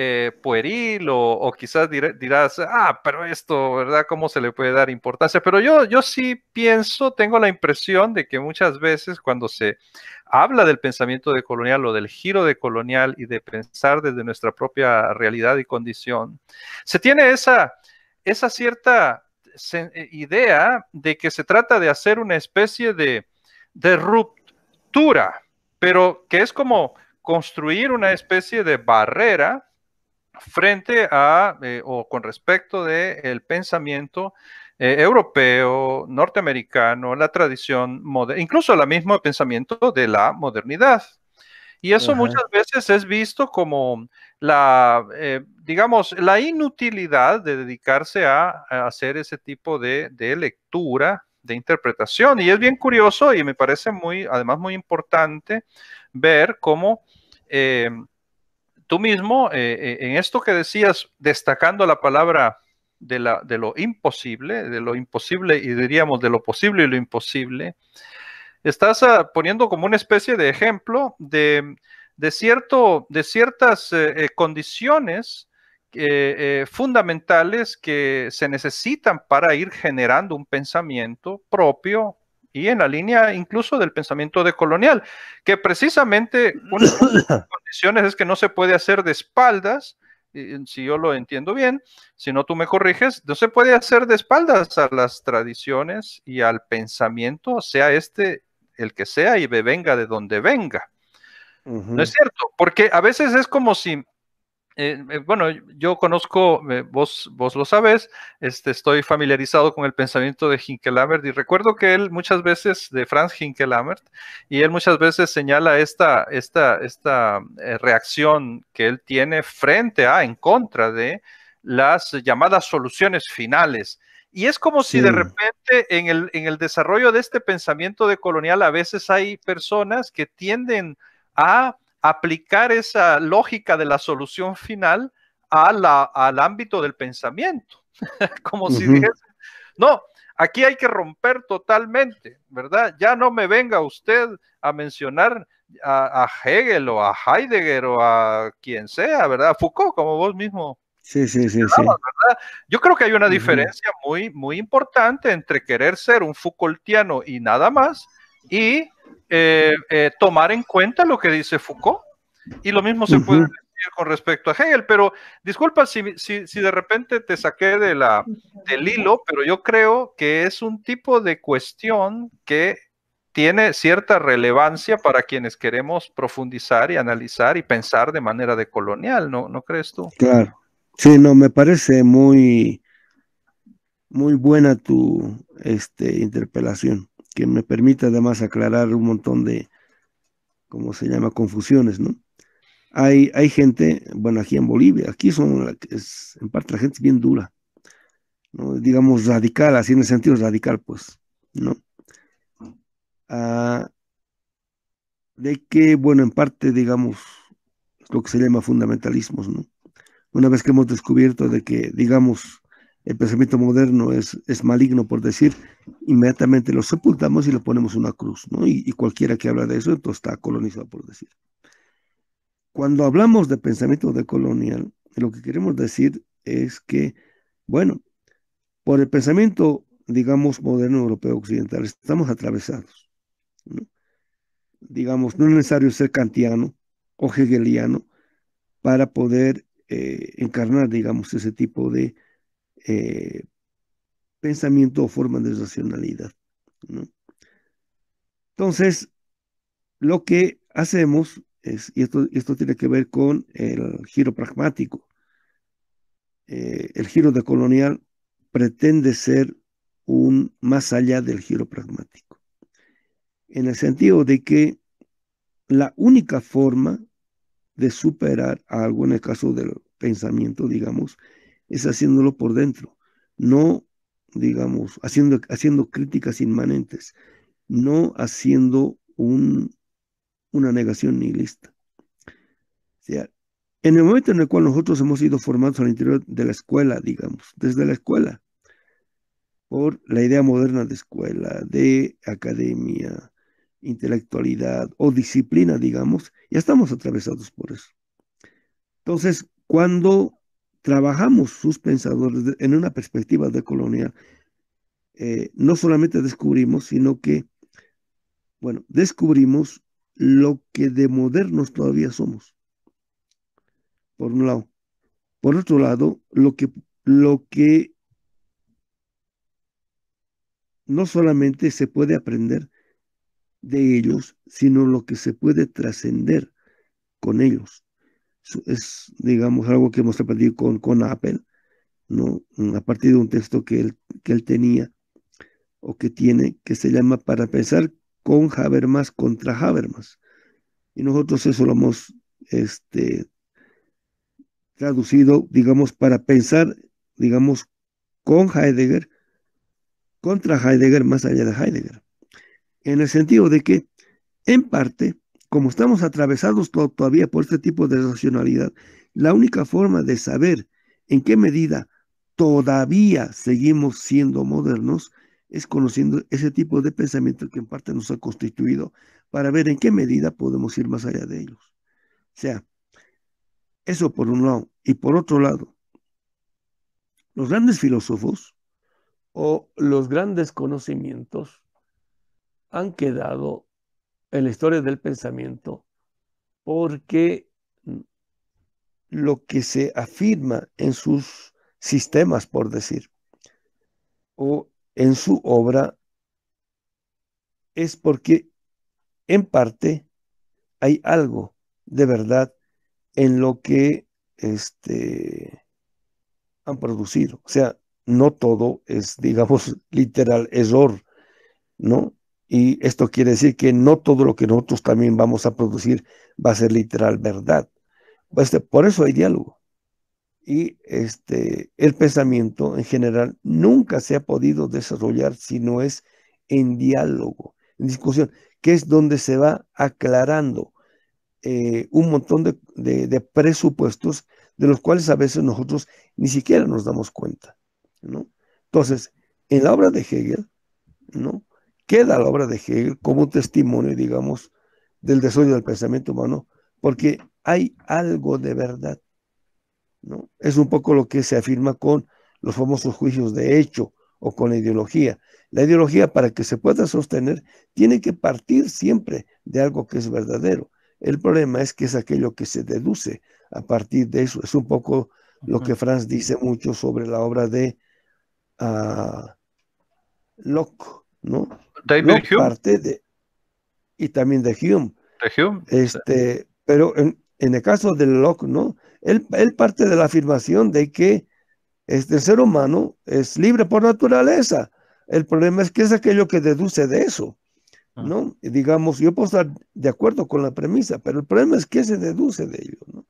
eh, pueril o, quizás dirás, ah, pero esto, ¿verdad? ¿Cómo se le puede dar importancia? Pero yo, yo sí pienso, tengo la impresión de que muchas veces cuando se habla del pensamiento decolonial o del giro decolonial y de pensar desde nuestra propia realidad y condición, se tiene esa, esa cierta eh, idea de que se trata de hacer una especie de ruptura, pero que es como construir una especie de barrera frente a eh, o con respecto del pensamiento eh, europeo, norteamericano, la tradición, incluso el mismo pensamiento de la modernidad. Y eso muchas veces es visto como la, eh, digamos, la inutilidad de dedicarse a, hacer ese tipo de, lectura de interpretación. Y es bien curioso y me parece muy, además, muy importante ver cómo tú mismo, eh, eh, en esto que decías, destacando la palabra de, lo imposible, de lo imposible y diríamos de lo posible y lo imposible, estás ah, poniendo como una especie de ejemplo de, ciertas eh, condiciones fundamentales que se necesitan para ir generando un pensamiento propio y en la línea incluso del pensamiento decolonial, que precisamente una de las (coughs) condiciones es que no se puede hacer de espaldas, si yo lo entiendo bien, si no tú me corriges, no se puede hacer de espaldas a las tradiciones y al pensamiento, sea este el que sea y venga de donde venga. ¿No es cierto? Porque a veces es como si eh, eh, bueno, yo conozco, eh, vos, vos lo sabes, este, estoy familiarizado con el pensamiento de Lambert y recuerdo que él muchas veces, de Franz hinkelamert y él muchas veces señala esta, esta, esta reacción que él tiene frente a, en contra de las llamadas soluciones finales. Y es como si de repente en el, en el desarrollo de este pensamiento decolonial a veces hay personas que tienden a aplicar esa lógica de la solución final al ámbito del pensamiento. (laughs) Como si dijese, no, aquí hay que romper totalmente, ¿verdad? Ya no me venga usted a mencionar a, Hegel o a Heidegger o a quien sea, ¿verdad? Foucault, como vos mismo. Sí, sí, sí, sí. Yo creo que hay una diferencia muy, muy importante entre querer ser un Foucaultiano y nada más y eh, eh, tomar en cuenta lo que dice Foucault. Y lo mismo se puede decir con respecto a Hegel, pero disculpa si, de repente te saqué de la, del hilo, pero yo creo que es un tipo de cuestión que tiene cierta relevancia para quienes queremos profundizar y analizar y pensar de manera decolonial, ¿no, ¿no crees tú? Claro. Sí, no, me parece muy, muy buena tu este, interpelación que me permite además aclarar un montón de, ¿cómo se llama?, confusiones, ¿no? Hay, hay gente, bueno, aquí en Bolivia, aquí son, en parte la gente es bien dura, ¿no? digamos radical, así en el sentido radical, pues, ¿no? Ah, de que, bueno, en parte, digamos, lo que se llama fundamentalismos, ¿no? Una vez que hemos descubierto de que, digamos, el pensamiento moderno es, es maligno por decir, inmediatamente lo sepultamos y le ponemos una cruz, ¿no? Y, cualquiera que habla de eso, entonces está colonizado por decir. Cuando hablamos de pensamiento decolonial, lo que queremos decir es que, bueno, por el pensamiento, digamos, moderno europeo occidental, estamos atravesados. Digamos, no es necesario ser kantiano o hegeliano para poder eh, encarnar, digamos, ese tipo de eh, pensamiento o forma de racionalidad. Entonces, lo que hacemos es, y esto, esto tiene que ver con el giro pragmático, eh, el giro decolonial pretende ser un más allá del giro pragmático, en el sentido de que la única forma de superar algo, en el caso del pensamiento, digamos, es haciéndolo por dentro, no, digamos, haciendo, haciendo críticas inmanentes, no haciendo una negación nihilista. O sea, en el momento en el cual nosotros hemos sido formados al interior de la escuela, digamos, desde la escuela, por la idea moderna de escuela, de academia, intelectualidad o disciplina, digamos, ya estamos atravesados por eso. Entonces, cuando trabajamos sus pensadores en una perspectiva de colonia, eh, no solamente descubrimos, sino que, bueno, descubrimos lo que de modernos todavía somos, por un lado. Por otro lado, lo que, lo que no solamente se puede aprender de ellos, sino lo que se puede trascender con ellos es, digamos, algo que hemos aprendido con, con Apple, ¿no? Mm, a partir de un texto que él, que él tenía o que tiene, que se llama Para pensar con Habermas contra Habermas. Y nosotros eso lo hemos este, traducido, digamos, para pensar, digamos, con Heidegger, contra Heidegger, más allá de Heidegger. En el sentido de que, en parte, como estamos atravesados todavía por este tipo de racionalidad, la única forma de saber en qué medida todavía seguimos siendo modernos es conociendo ese tipo de pensamiento que en parte nos ha constituido para ver en qué medida podemos ir más allá de ellos. O sea, eso por un lado. Y por otro lado, los grandes filósofos o los grandes conocimientos han quedado en la historia del pensamiento, porque lo que se afirma en sus sistemas, por decir, o en su obra, es porque en parte hay algo de verdad en lo que este, han producido. O sea, no todo es, digamos, (laughs) literal error, ¿no? Y esto quiere decir que no todo lo que nosotros también vamos a producir va a ser literal verdad. Este, por eso hay diálogo. Y este, el pensamiento en general nunca se ha podido desarrollar si no es en diálogo, en discusión, que es donde se va aclarando eh, un montón de, de, de, presupuestos de los cuales a veces nosotros ni siquiera nos damos cuenta. ¿no? Entonces, en la obra de Hegel, ¿no? queda la obra de Hegel como un testimonio, digamos, del desarrollo del pensamiento humano, porque hay algo de verdad. ¿no? Es un poco lo que se afirma con los famosos juicios de hecho o con la ideología. La ideología, para que se pueda sostener, tiene que partir siempre de algo que es verdadero. El problema es que es aquello que se deduce a partir de eso. Es un poco lo que Franz dice mucho sobre la obra de ah, Locke, ¿no? y también de Hume. Este, Pero en, en, el caso de Locke, ¿no? Él, parte de la afirmación de que el este ser humano es libre por naturaleza. El problema es que es aquello que deduce de eso, ah. ¿no? digamos, yo puedo estar de acuerdo con la premisa, pero el problema es que se deduce de ello,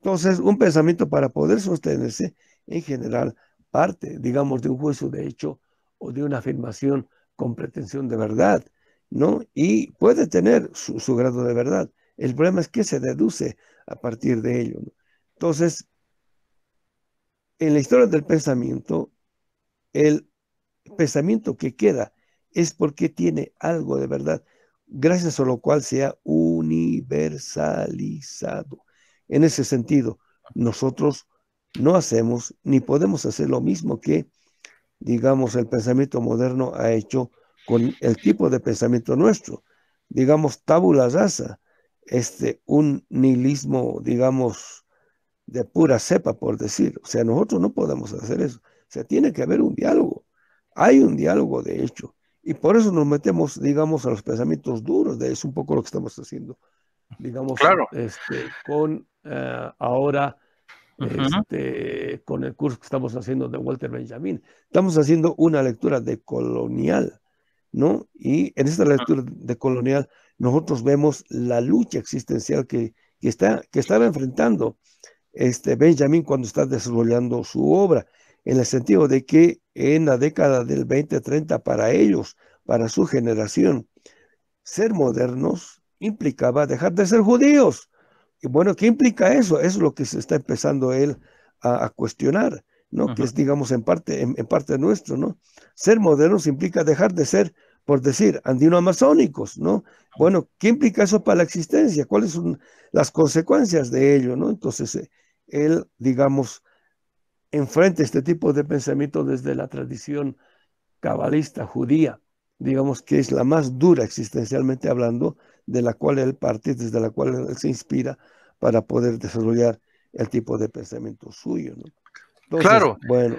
Entonces, un pensamiento para poder sostenerse, en general, parte, digamos, de un juicio de hecho o de una afirmación con pretensión de verdad, ¿no? Y puede tener su, grado de verdad. El problema es que se deduce a partir de ello. ¿no? Entonces, en la historia del pensamiento, el pensamiento que queda es porque tiene algo de verdad, gracias a lo cual se ha universalizado. En ese sentido, nosotros no hacemos ni podemos hacer lo mismo que digamos, el pensamiento moderno ha hecho con el tipo de pensamiento nuestro, digamos, tabula rasa, este, un nihilismo, digamos, de pura cepa, por decir. O sea, nosotros no podemos hacer eso. O sea, tiene que haber un diálogo. Hay un diálogo, de hecho. Y por eso nos metemos, digamos, a los pensamientos duros, de es un poco lo que estamos haciendo, digamos, claro. Este, con eh, ahora este, con el curso que estamos haciendo de Walter Benjamin. Estamos haciendo una lectura de colonial, ¿no? Y en esta ah. lectura de colonial nosotros vemos la lucha existencial que, que estaba enfrentando este Benjamin cuando está desarrollando su obra, en el sentido de que en la década del 20-30 para ellos, para su generación, ser modernos implicaba dejar de ser judíos. Bueno, ¿qué implica eso? Eso es lo que se está empezando él a, cuestionar, ¿no? Que es, digamos, en parte, en, parte nuestro, ¿no? Ser modernos implica dejar de ser, por decir, andino-amazónicos, ¿no? Bueno, ¿qué implica eso para la existencia? ¿Cuáles son las consecuencias de ello, ¿no? Entonces, eh, él, digamos, enfrenta este tipo de pensamiento desde la tradición cabalista judía, digamos que es la más dura existencialmente hablando, de la cual él parte, desde la cual él se inspira para poder desarrollar el tipo de pensamiento suyo. claro. Bueno.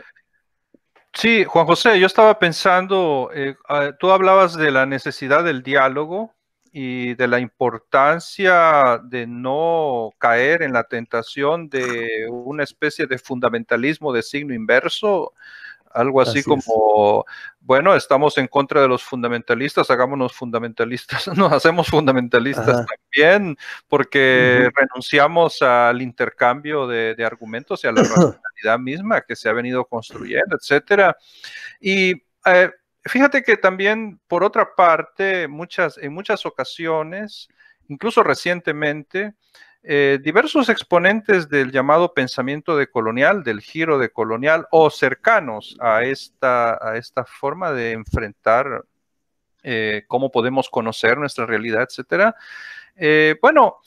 Sí, Juan José, yo estaba pensando, eh, ah, tú hablabas de la necesidad del diálogo y de la importancia de no caer en la tentación de una especie de fundamentalismo de signo inverso algo así, como, bueno, estamos en contra de los fundamentalistas, hagámonos fundamentalistas, (laughs) nos hacemos fundamentalistas también, porque renunciamos al intercambio de, argumentos y a la (clears throat) racionalidad misma que se ha venido construyendo, etcétera. Y eh, fíjate que también, por otra parte, muchas, en muchas ocasiones, incluso recientemente, eh, diversos exponentes del llamado pensamiento decolonial, del giro decolonial, o cercanos a esta, a esta forma de enfrentar eh, cómo podemos conocer nuestra realidad, etcétera. Eh, bueno,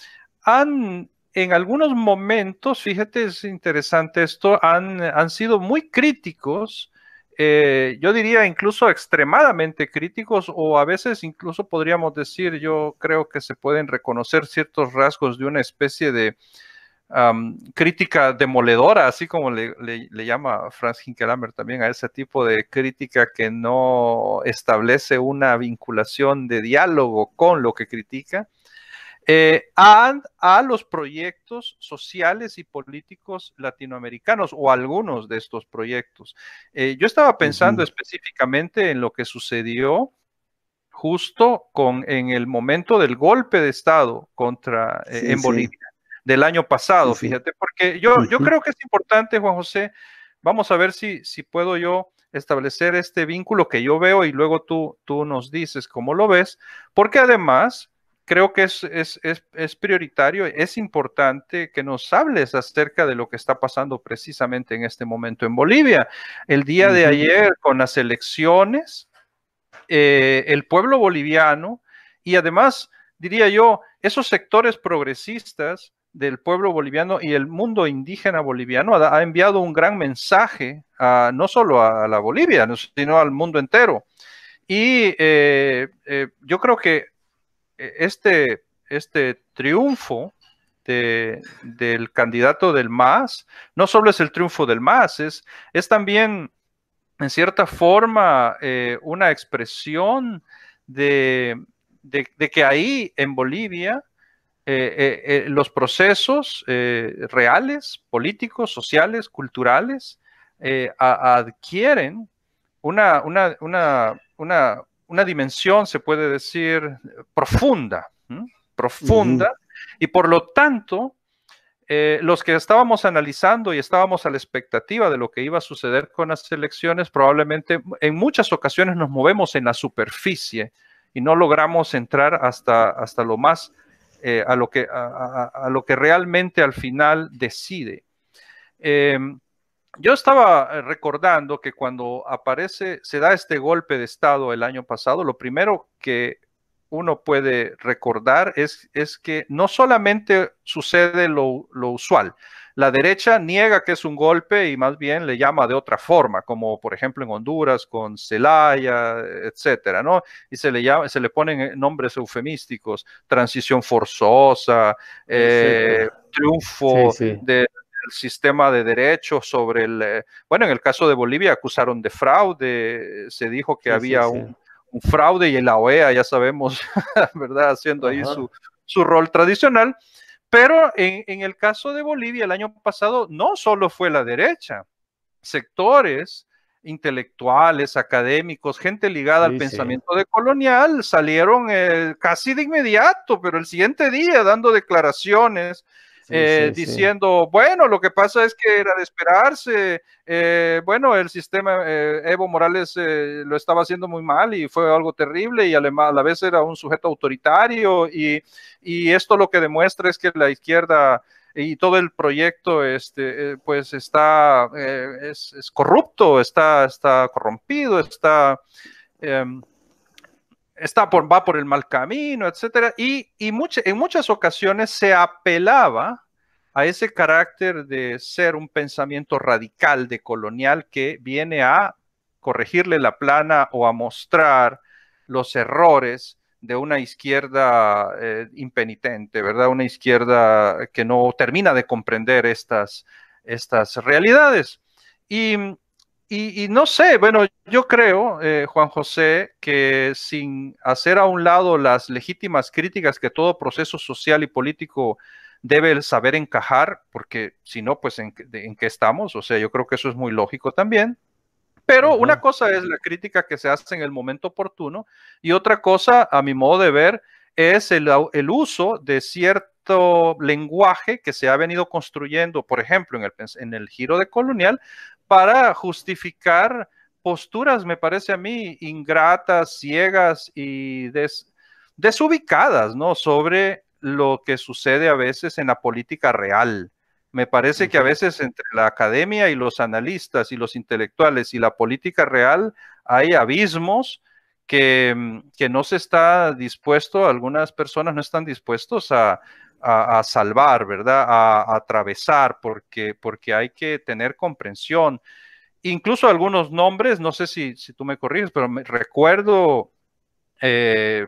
han en algunos momentos, fíjate, es interesante esto, han, han sido muy críticos eh, yo diría incluso extremadamente críticos o a veces incluso podríamos decir, yo creo que se pueden reconocer ciertos rasgos de una especie de crítica demoledora, así como le, llama Franz Hinkelhammer también a ese tipo de crítica que no establece una vinculación de diálogo con lo que critica eh, a, los proyectos sociales y políticos latinoamericanos o algunos de estos proyectos. Eh, yo estaba pensando específicamente en lo que sucedió justo con en el momento del golpe de Estado contra eh, en Bolivia del año pasado, fíjate, porque yo, yo creo que es importante, Juan José, vamos a ver si, si puedo yo establecer este vínculo que yo veo y luego tú, tú nos dices cómo lo ves, porque además creo que es, es, es, es, prioritario, es importante que nos hables acerca de lo que está pasando precisamente en este momento en Bolivia. El día de ayer con las elecciones, eh, el pueblo boliviano y además, diría yo, esos sectores progresistas del pueblo boliviano y el mundo indígena boliviano ha, enviado un gran mensaje no solo a la Bolivia, sino al mundo entero. Y eh, eh, yo creo que e, este, este, triunfo del candidato del MAS no solo es el triunfo del MAS, es, también en cierta forma eh, una expresión de, que ahí en Bolivia eh, eh, los procesos reales, políticos, sociales, culturales, adquieren una una dimensión, se puede decir, profunda, profunda, y por lo tanto, eh, los que estábamos analizando y estábamos a la expectativa de lo que iba a suceder con las elecciones, probablemente en muchas ocasiones nos movemos en la superficie y no logramos entrar hasta, hasta lo más, eh, a, lo que, a, lo que realmente al final decide. Em, yo estaba eh, recordando que cuando aparece, se da este golpe de Estado el año pasado, lo primero que uno puede recordar es, es que no solamente sucede lo, usual. La derecha niega que es un golpe y más bien le llama de otra forma, como por ejemplo en Honduras con Celaya, etcétera, ¿no? Y se le, llama, se le ponen eh, nombres eufemísticos, transición forzosa, eh, triunfo de el sistema de derechos sobre el... Eh, bueno, en el caso de Bolivia acusaron de fraude, se dijo que había Un, fraude y la OEA, ya sabemos, (laughs) ¿verdad? Haciendo ahí su, su, rol tradicional. Pero en, el caso de Bolivia el año pasado no solo fue la derecha, sectores intelectuales, académicos, gente ligada al pensamiento decolonial, salieron eh, casi de inmediato, pero el siguiente día dando declaraciones eh, diciendo, bueno, lo que pasa es que era de esperarse, eh, bueno, el sistema, eh, Evo Morales lo estaba haciendo muy mal y fue algo terrible y a la vez era un sujeto autoritario y, esto lo que demuestra es que la izquierda y todo el proyecto este pues está es, es, corrupto está está corrompido está em, por, va por el mal camino, etcétera. Y, en muchas ocasiones se apelaba a ese carácter de ser un pensamiento radical, de colonial, que viene a corregirle la plana o a mostrar los errores de una izquierda eh, impenitente, ¿verdad? Una izquierda que no termina de comprender estas, estas realidades. Y y, no sé, bueno, yo creo, eh, Juan José, que sin hacer a un lado las legítimas críticas que todo proceso social y político debe saber encajar, porque si no, pues en, en qué estamos, o sea, yo creo que eso es muy lógico también. Pero una cosa es la crítica que se hace en el momento oportuno y otra cosa, a mi modo de ver, es el, uso de cierto lenguaje que se ha venido construyendo, por ejemplo, en el, en el giro de colonial, para justificar posturas, me parece a mí, ingratas, ciegas y desubicadas, ¿no? Sobre lo que sucede a veces en la política real. Me parece que a veces entre la academia y los analistas y los intelectuales y la política real hay abismos que, mm, que no se está dispuesto, algunas personas no están dispuestos a, a, salvar, ¿verdad? A, atravesar, porque, porque hay que tener comprensión. Incluso algunos nombres, no sé si, si tú me corriges, pero me recuerdo eh,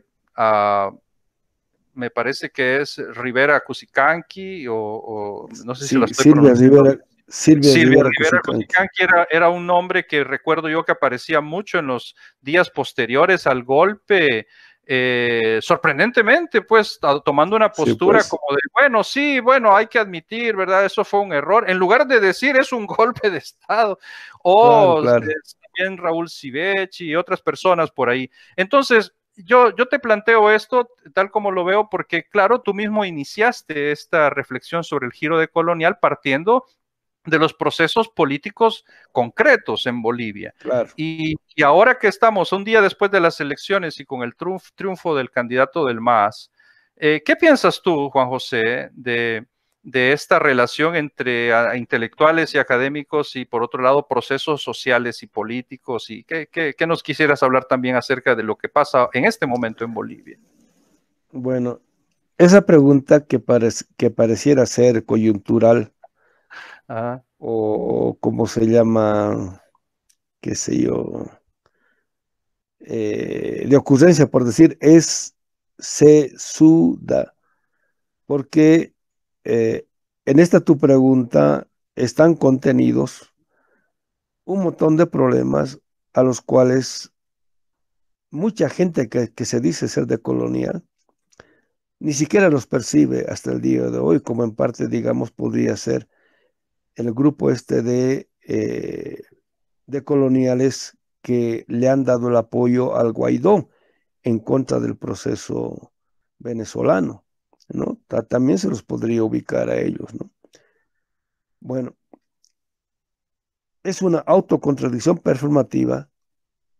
me parece que es Rivera Cusicanqui o, no sé si lo estoy Silvia Rivera, Silvia, Rivera, era, era, un nombre que recuerdo yo que aparecía mucho en los días posteriores al golpe eh, sorprendentemente, pues, tomando una postura pues. como de, bueno, sí, bueno, hay que admitir, ¿verdad? Eso fue un error, en lugar de decir es un (laughs) golpe de Estado, o bien Raúl Sivechi y otras personas por ahí. Entonces, yo, yo, te planteo esto tal como lo veo, porque claro, tú mismo iniciaste esta reflexión sobre el giro de colonial partiendo de los procesos políticos concretos en Bolivia. Y, ahora que estamos un día después de las elecciones y con el triunfo, del candidato del MAS, eh, ¿qué piensas tú, Juan José, de, esta relación entre intelectuales y académicos y por otro lado procesos sociales y políticos? ¿Y qué, nos quisieras hablar también acerca de lo que pasa en este momento en Bolivia? Bueno, esa pregunta que, que pareciera ser coyuntural, o como se llama, qué sé yo, eh, de ocurrencia, por decir, es se Porque eh, en esta tu pregunta están contenidos un montón de problemas a los cuales mucha gente que, que, se dice ser de colonia ni siquiera los percibe hasta el día de hoy, como en parte, digamos, podría ser el grupo este de, eh, de coloniales que le han dado el apoyo al Guaidó en contra del proceso venezolano, ¿no? También se los podría ubicar a ellos, ¿no? Bueno, es una autocontradicción performativa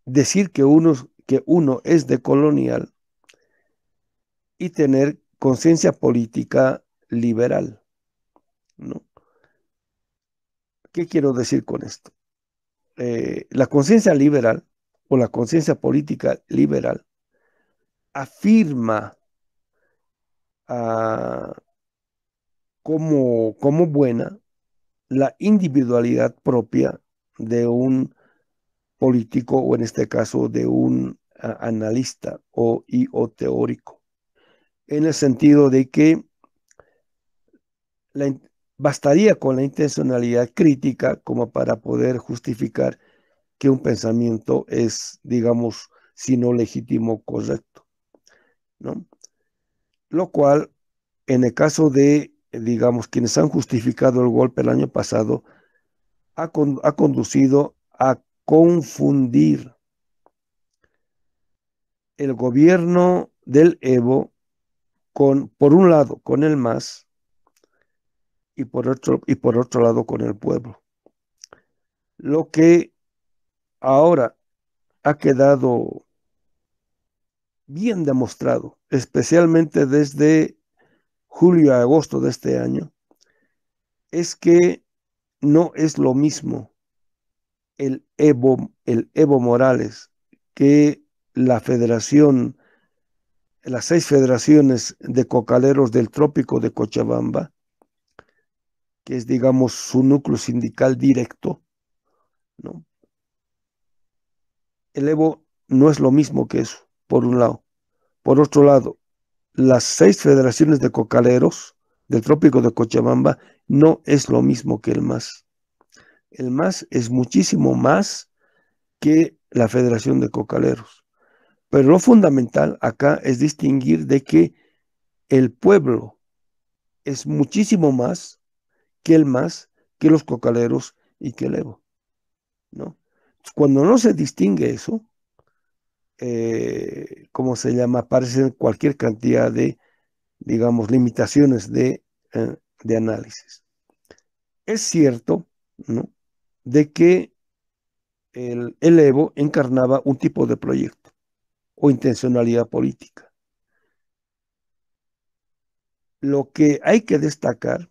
decir que uno, que uno es de colonial y tener conciencia política liberal, ¿no? ¿Qué quiero decir con esto? Eh, la conciencia liberal o la conciencia política liberal afirma ah, como, como buena la individualidad propia de un político o en este caso de un analista o, o teórico, en el sentido de que la, bastaría con la intencionalidad crítica como para poder justificar que un pensamiento es, digamos, si no legítimo, correcto. ¿no? Lo cual, en el caso de, digamos, quienes han justificado el golpe el año pasado, ha, ha conducido a confundir el gobierno del Evo con, por un lado, con el MAS, y por otro, y por otro lado con el pueblo. Lo que ahora ha quedado bien demostrado, especialmente desde julio a agosto de este año, es que no es lo mismo el Evo, el Evo Morales que la federación, las seis federaciones de cocaleros del trópico de Cochabamba, que es, digamos, su núcleo sindical directo, El Evo no es lo mismo que eso, por un lado. Por otro lado, las seis federaciones de cocaleros del trópico de Cochabamba no es lo mismo que el MAS. El MAS es muchísimo más que la Federación de Cocaleros. Pero lo fundamental acá es distinguir de que el pueblo es muchísimo más que el más, que los cocaleros y que el Evo ¿no? Cuando no se distingue eso, eh, ¿cómo se llama? Aparecen cualquier cantidad de, digamos, limitaciones de, eh, análisis. Es cierto, ¿no? De que el Evo encarnaba un tipo de proyecto o intencionalidad política. Lo que hay que destacar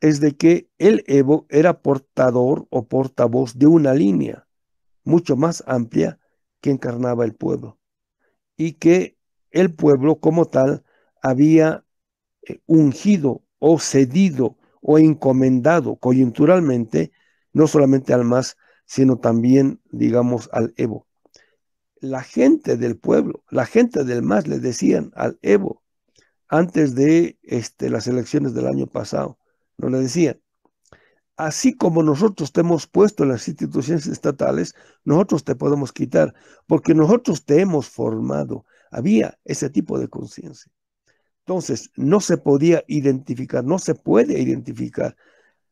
es de que el Evo era portador o portavoz de una línea mucho más amplia que encarnaba el pueblo y que el pueblo como tal había eh, ungido o cedido o encomendado coyunturalmente no solamente al MAS, sino también, digamos, al Evo. La gente del pueblo, la gente del MAS le decían al Evo antes de este, las elecciones del año pasado no le decía, así como nosotros te hemos puesto en las instituciones estatales, nosotros te podemos quitar, porque nosotros te hemos formado. Había ese tipo de conciencia. Entonces, no se podía identificar, no se puede identificar,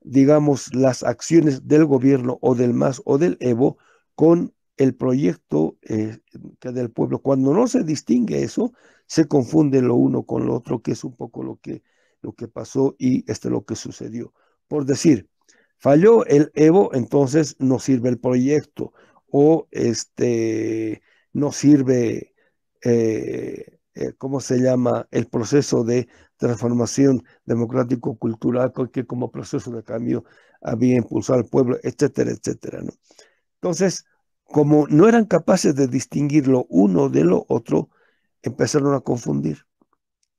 digamos, las acciones del gobierno o del MAS o del EVO con el proyecto eh, del pueblo. Cuando no se distingue eso, se confunde lo uno con lo otro, que es un poco lo que lo que pasó y este es lo que sucedió. Por decir, falló el Evo, entonces no sirve el proyecto o este, no sirve, eh, eh, ¿cómo se llama?, el proceso de transformación democrático-cultural que como proceso de cambio había impulsado al pueblo, etcétera, etcétera. ¿no? Entonces, como no eran capaces de distinguir lo uno de lo otro, empezaron a confundir,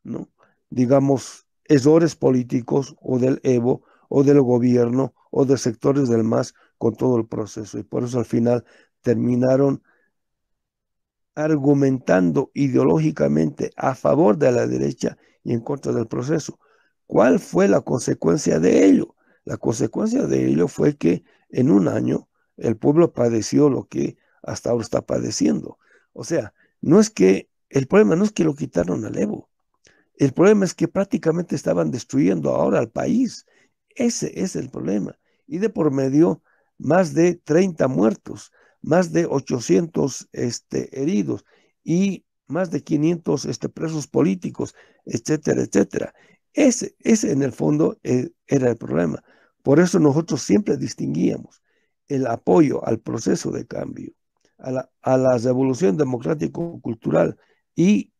¿no? Digamos, errores políticos o del Evo o del gobierno o de sectores del MAS con todo el proceso. Y por eso al final terminaron argumentando ideológicamente a favor de la derecha y en contra del proceso. ¿Cuál fue la consecuencia de ello? La consecuencia de ello fue que en un año el pueblo padeció lo que hasta ahora está padeciendo. O sea, no es que el problema no es que lo quitaron al Evo, el problema es que prácticamente estaban destruyendo ahora al país. Ese es el problema. Y de por medio, más de 30 muertos, más de 800 este, heridos y más de 500 este, presos políticos, etcétera, etcétera. Ese, ese en el fondo eh, era el problema. Por eso nosotros siempre distinguíamos el apoyo al proceso de cambio, a la, a la revolución democrático-cultural y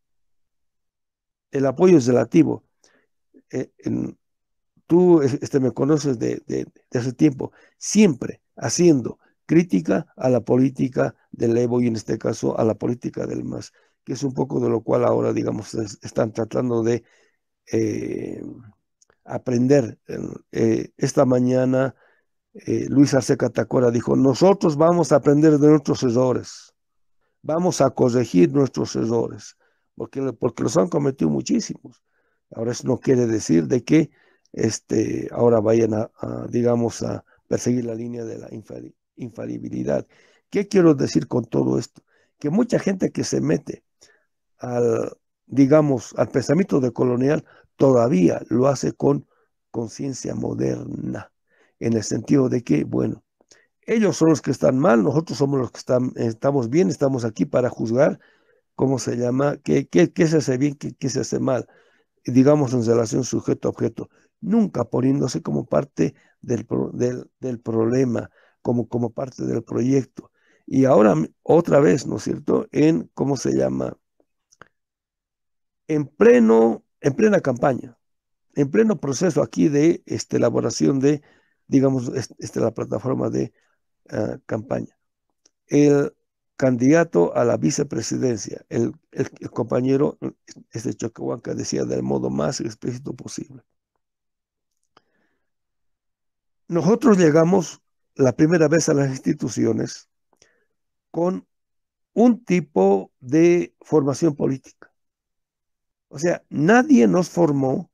el apoyo es relativo. Eh, tú este, me conoces de, de, hace tiempo, siempre haciendo crítica a la política del Evo y en este caso a la política del MAS, que es un poco de lo cual ahora, digamos, están tratando de eh, aprender. Eh, esta mañana Luis Arce Tacora dijo, nosotros vamos a aprender de nuestros errores, vamos a corregir nuestros errores porque, los han cometido muchísimos. Ahora eso no quiere decir de que este, ahora vayan a, digamos, a perseguir la línea de la infalibilidad. ¿Qué quiero decir con todo esto? Que mucha gente que se mete al, digamos, al pensamiento de colonial todavía lo hace con conciencia moderna, en el sentido de que, bueno, ellos son los que están mal, nosotros somos los que están, estamos bien, estamos aquí para juzgar ¿cómo se llama? ¿Qué, qué, se hace bien? ¿Qué, se hace mal? Digamos en relación sujeto-objeto, nunca poniéndose como parte del, problema, como, como parte del proyecto. Y ahora, otra vez, ¿no es cierto?, en, ¿cómo se llama? En pleno, en plena campaña, en pleno proceso aquí de este, elaboración de, digamos, este, la plataforma de ah, campaña. El, candidato a la vicepresidencia. El, compañero este Chocahuanca decía del modo más explícito posible. Nosotros llegamos la primera vez a las instituciones con un tipo de formación política. O sea, nadie nos formó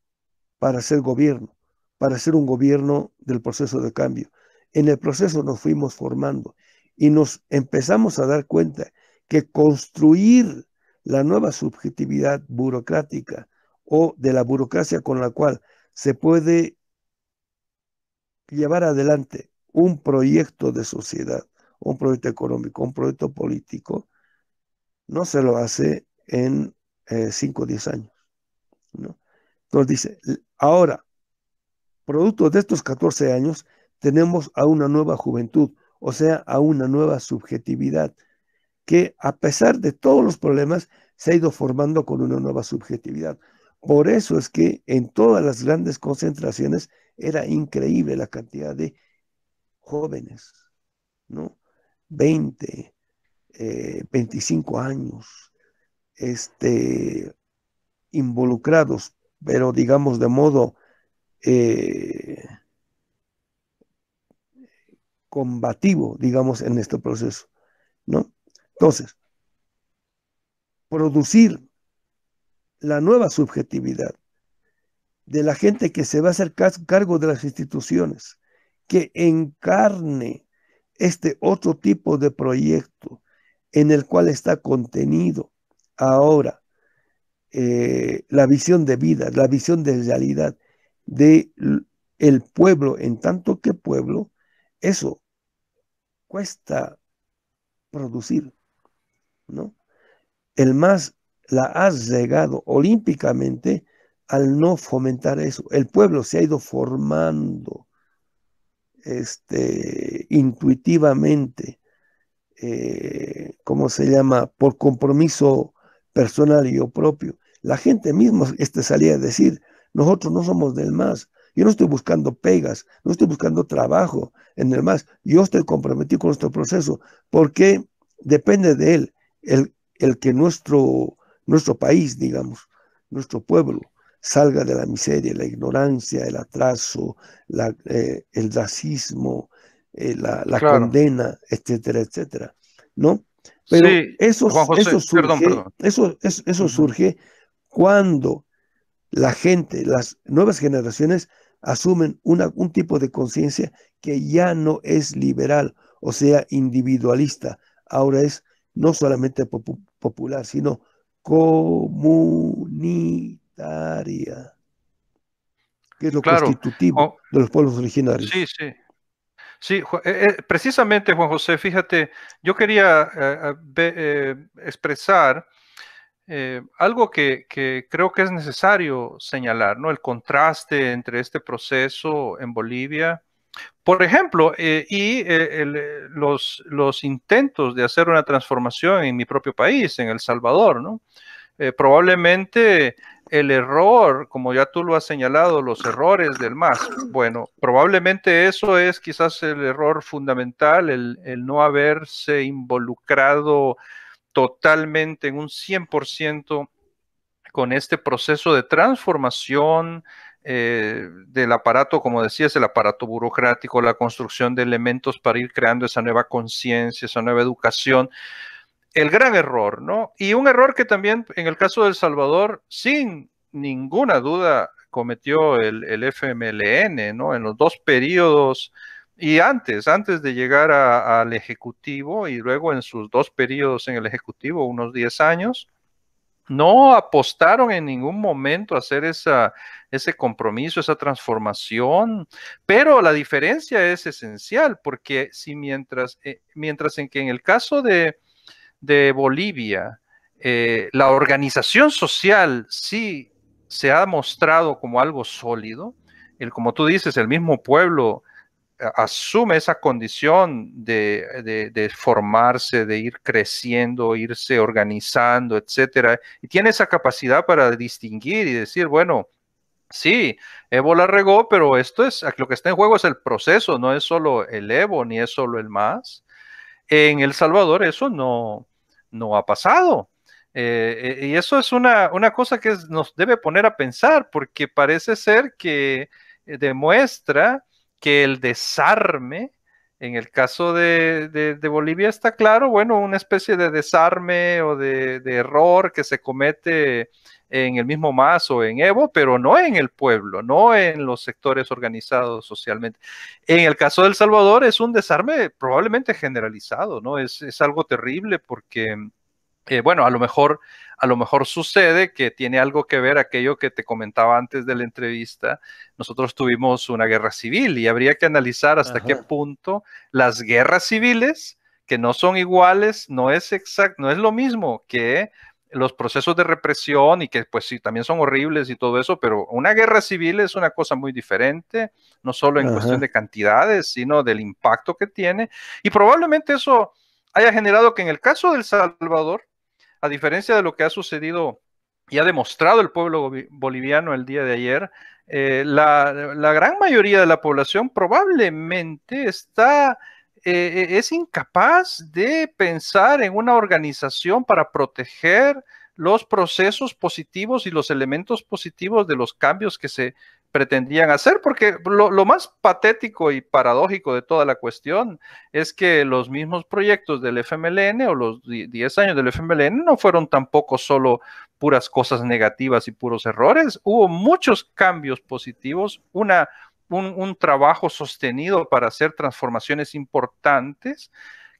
para ser gobierno, para ser un gobierno del proceso de cambio. En el proceso nos fuimos formando y nos empezamos a dar cuenta que construir la nueva subjetividad burocrática o de la burocracia con la cual se puede llevar adelante un proyecto de sociedad, un proyecto económico, un proyecto político, no se lo hace en 5 eh, o 10 años. ¿no? Entonces dice, ahora, producto de estos 14 años, tenemos a una nueva juventud, o sea, a una nueva subjetividad que a pesar de todos los problemas se ha ido formando con una nueva subjetividad. Por eso es que en todas las grandes concentraciones era increíble la cantidad de jóvenes, ¿no? 20, 25 eh, años, este, involucrados, pero digamos de modo eh, combativo, digamos, en este proceso, ¿no? Entonces, producir la nueva subjetividad de la gente que se va a hacer cargo de las instituciones, que encarne este otro tipo de proyecto en el cual está contenido ahora eh, la visión de vida, la visión de realidad de el pueblo en tanto que pueblo, eso cuesta producir, ¿no? El más la has llegado olímpicamente al no fomentar eso. El pueblo se ha ido formando este, intuitivamente, eh, ¿cómo se llama? Por compromiso personal y propio. La gente misma este, salía a decir, nosotros no somos del más, yo no estoy buscando pegas, no estoy buscando trabajo. En el más, yo estoy comprometido con nuestro proceso porque depende de él el, el que nuestro, nuestro país, digamos, nuestro pueblo, salga de la miseria, la ignorancia, el atraso, eh, el racismo, eh, la, condena, etcétera, etcétera. ¿No? Pero eso, eso, Eso, surge cuando la gente, las nuevas generaciones, asumen un tipo de conciencia que ya no es liberal, o sea, individualista, ahora es no solamente popular, sino comunitaria, que es lo constitutivo de los pueblos originarios. Sí, sí. Sí, eh, eh, precisamente Juan José, fíjate, yo quería eh, expresar eh, algo que, creo que es necesario señalar, ¿no? El contraste entre este proceso en Bolivia, por ejemplo, eh, y eh, los, los, intentos de hacer una transformación en mi propio país, en El Salvador, ¿no? probablemente el error, como ya tú lo has señalado, los errores del MAS, bueno, probablemente eso es quizás el error fundamental, el, el no haberse involucrado totalmente en un 100% con este proceso de transformación eh, del aparato, como decías, el aparato burocrático, la construcción de elementos para ir creando esa nueva conciencia, esa nueva educación. El gran error, ¿no? Y un error que también en el caso de El Salvador, sin ninguna duda, cometió el, el FMLN, ¿no? En los dos periodos y antes, antes de llegar al Ejecutivo y luego en sus dos periodos en el Ejecutivo, unos 10 años, no apostaron en ningún momento a hacer esa, ese compromiso, esa transformación, pero la diferencia es esencial, porque si mientras, eh, mientras en que en el caso de, de Bolivia, eh, la organización social sí se ha mostrado como algo sólido, el, como tú dices, el mismo pueblo asume esa condición de, formarse, de ir creciendo, irse organizando, etcétera, y tiene esa capacidad para distinguir y decir, bueno, sí, Evo la regó, pero esto es, lo que está en juego es el proceso, no es solo el Evo, ni es solo el más. En El Salvador eso no, no ha pasado. Eh, eh, y eso es una, una cosa que nos debe poner a pensar, porque parece ser que eh, demuestra que el desarme, en el caso de, Bolivia está claro, bueno, una especie de desarme o de, error que se comete en el mismo mazo, en Evo, pero no en el pueblo, no en los sectores organizados socialmente. En el caso de El Salvador es un desarme probablemente generalizado, ¿no? Es, es algo terrible porque bueno, a lo mejor, a lo mejor sucede que tiene algo que ver aquello que te comentaba antes de la entrevista. Nosotros tuvimos una guerra civil y habría que analizar hasta qué punto las guerras civiles, que no son iguales, no es exacto, no es lo mismo que los procesos de represión y que pues sí, también son horribles y todo eso, pero una guerra civil es una cosa muy diferente, no solo en cuestión de cantidades, sino del impacto que tiene. Y probablemente eso haya generado que en el caso del Salvador, a diferencia de lo que ha sucedido y ha demostrado el pueblo boliviano el día de ayer, eh, la, gran mayoría de la población probablemente está, eh, eh, es incapaz de pensar en una organización para proteger los procesos positivos y los elementos positivos de los cambios que se, pretendían hacer, porque lo, más patético y paradójico de toda la cuestión es que los mismos proyectos del FMLN o los 10 años del FMLN no fueron tampoco solo puras cosas negativas y puros errores, hubo muchos cambios positivos, una, un, un trabajo sostenido para hacer transformaciones importantes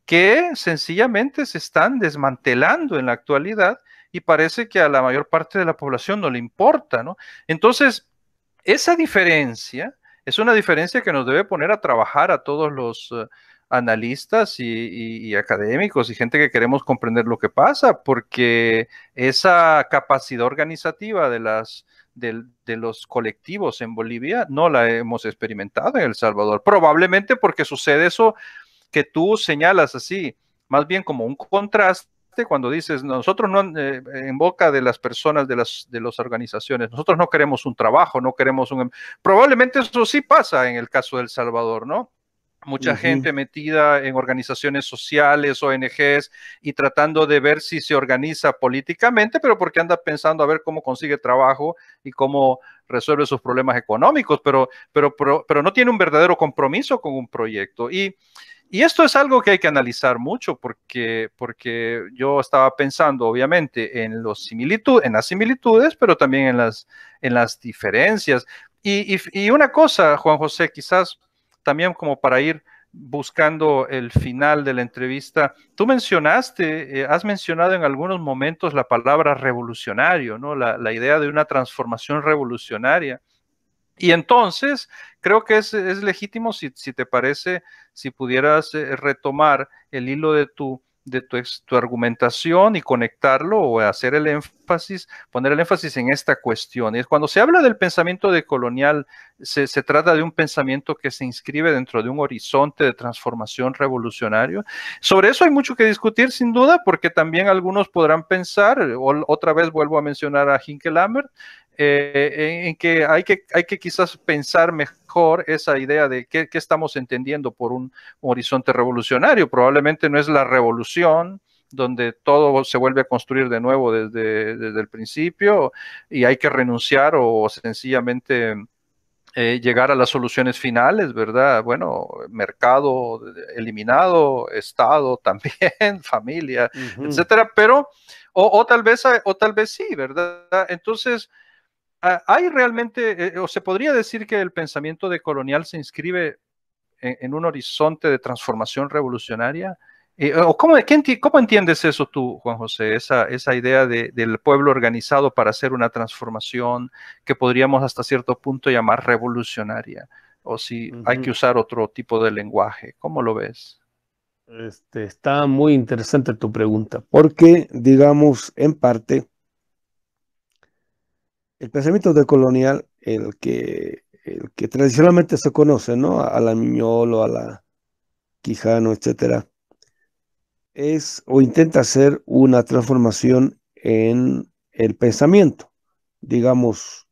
que sencillamente se están desmantelando en la actualidad y parece que a la mayor parte de la población no le importa, ¿no? Entonces, esa diferencia es una diferencia que nos debe poner a trabajar a todos los eh, analistas y, académicos y gente que queremos comprender lo que pasa, porque esa capacidad organizativa de, las, de los colectivos en Bolivia no la hemos experimentado en El Salvador. Probablemente porque sucede eso que tú señalas así, más bien como un contraste cuando dices, nosotros no, eh, en boca de las personas, de las, de las organizaciones, nosotros no queremos un trabajo, no queremos un... Em-". Probablemente eso sí pasa en el caso del Salvador, ¿no? Mucha gente metida en organizaciones sociales, ONGs, y tratando de ver si se organiza políticamente, pero porque anda pensando a ver cómo consigue trabajo y cómo resuelve sus problemas económicos, pero, pero, pero, pero no tiene un verdadero compromiso con un proyecto. Y, y esto es algo que hay que analizar mucho porque, porque yo estaba pensando obviamente en, los en las similitudes, pero también en las, en las diferencias. Y, una cosa, Juan José, quizás también como para ir buscando el final de la entrevista, tú mencionaste, eh, has mencionado en algunos momentos la palabra revolucionario, ¿no? la idea de una transformación revolucionaria. Y entonces, creo que es, legítimo, si, te parece, si pudieras eh, retomar el hilo de tu, de tu, argumentación y conectarlo o hacer el énfasis, poner el énfasis en esta cuestión. cuando se habla del pensamiento decolonial, se, se trata de un pensamiento que se inscribe dentro de un horizonte de transformación revolucionario. Sobre eso hay mucho que discutir, sin duda, porque también algunos podrán pensar, otra vez vuelvo a mencionar a Hinkelhammer, eh, en, que hay, que hay que quizás pensar mejor esa idea de qué, estamos entendiendo por un horizonte revolucionario. Probablemente no es la revolución, donde todo se vuelve a construir de nuevo desde, desde el principio y hay que renunciar o sencillamente eh, llegar a las soluciones finales, ¿verdad? Bueno, mercado eliminado, Estado (laughs) también, familia, etcétera, pero, o, tal vez, o tal vez sí, ¿verdad? Entonces, Ah, hay realmente, eh, o se podría decir que el pensamiento decolonial se inscribe en, un horizonte de transformación revolucionaria? Eh, o cómo, entiendes eso tú, Juan José, esa, idea del pueblo organizado para hacer una transformación que podríamos hasta cierto punto llamar revolucionaria? O si hay que usar otro tipo de lenguaje, ¿cómo lo ves? Este, está muy interesante tu pregunta, porque digamos, en parte, el pensamiento decolonial, el que, el que tradicionalmente se conoce, ¿no? A, la Miñolo, a la Quijano, etcétera, es o intenta hacer una transformación en el pensamiento, digamos,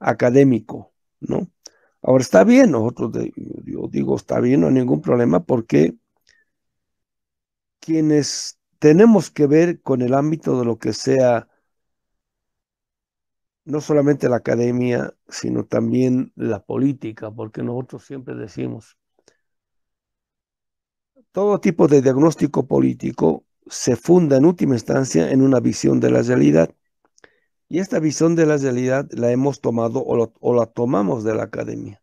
académico, ¿no? Ahora está bien, nosotros, yo digo, está bien, no hay ningún problema, porque quienes tenemos que ver con el ámbito de lo que sea no solamente la academia, sino también la política, porque nosotros siempre decimos, todo tipo de diagnóstico político se funda en última instancia en una visión de la realidad. Y esta visión de la realidad la hemos tomado o, la tomamos de la academia.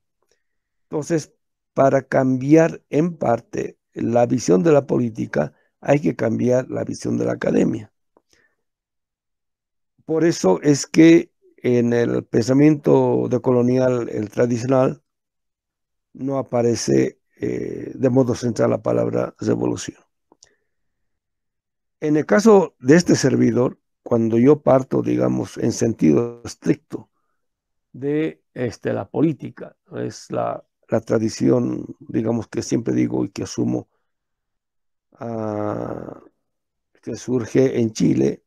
Entonces, para cambiar en parte la visión de la política, hay que cambiar la visión de la academia. Por eso es que en el pensamiento decolonial, el tradicional, no aparece eh, de modo central la palabra revolución. En el caso de este servidor, cuando yo parto, digamos, en sentido estricto de este, la política, es la, tradición, digamos, que siempre digo y que asumo, ah, que surge en Chile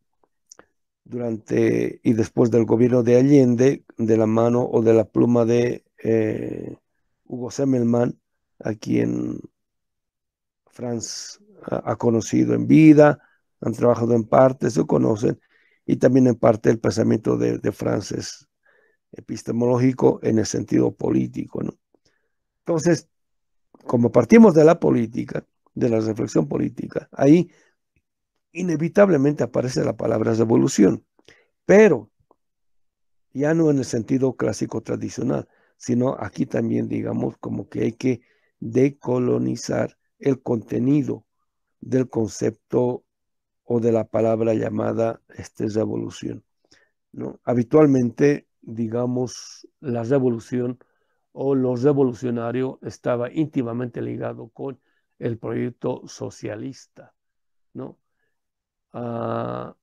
durante y después del gobierno de Allende, de la mano o de la pluma de eh, Hugo Semmelman, a quien Franz ha conocido en vida, han trabajado en parte, se conocen, y también en parte el pensamiento de, de Franz es epistemológico en el sentido político. ¿no? Entonces, como partimos de la política, de la reflexión política, ahí inevitablemente aparece la palabra revolución, pero ya no en el sentido clásico tradicional, sino aquí también digamos como que hay que decolonizar el contenido del concepto o de la palabra llamada este, revolución. ¿no? Habitualmente, digamos, la revolución o lo revolucionario estaba íntimamente ligado con el proyecto socialista, ¿no? Ah,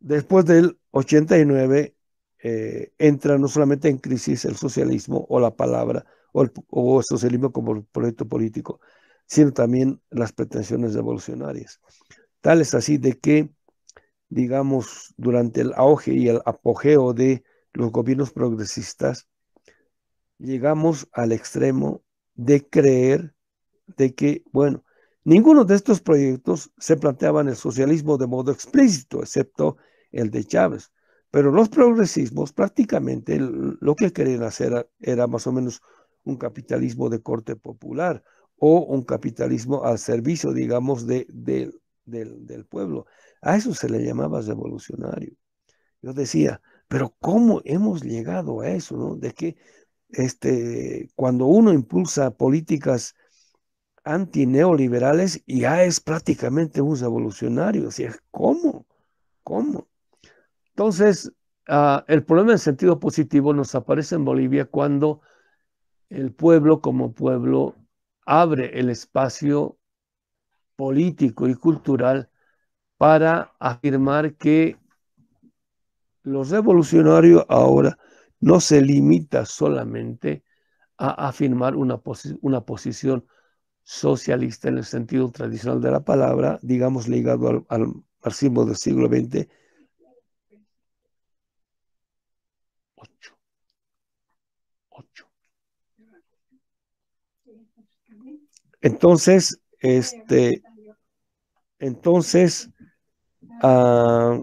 después del 89 eh, entra no solamente en crisis el socialismo o la palabra o el, socialismo como proyecto político, sino también las pretensiones revolucionarias. Tal es así de que, digamos, durante el auge y el apogeo de los gobiernos progresistas, llegamos al extremo de creer de que, bueno, Ninguno de estos proyectos se en el socialismo de modo explícito, excepto el de Chávez. Pero los progresismos prácticamente lo que querían hacer era más o menos un capitalismo de corte popular o un capitalismo al servicio, digamos, de, del, del pueblo. A eso se le llamaba revolucionario. Yo decía, pero ¿cómo hemos llegado a eso? De que este, cuando uno impulsa políticas antineoliberales ya es prácticamente un revolucionario. ¿cómo? ¿Cómo? Entonces, ah, el problema en sentido positivo nos aparece en Bolivia cuando el pueblo como pueblo abre el espacio político y cultural para afirmar que los revolucionarios ahora no se limita solamente a afirmar una, una posición socialista en el sentido tradicional de la palabra, digamos ligado al, marxismo del siglo XX. Ocho. Ocho. Entonces, este, entonces, ah,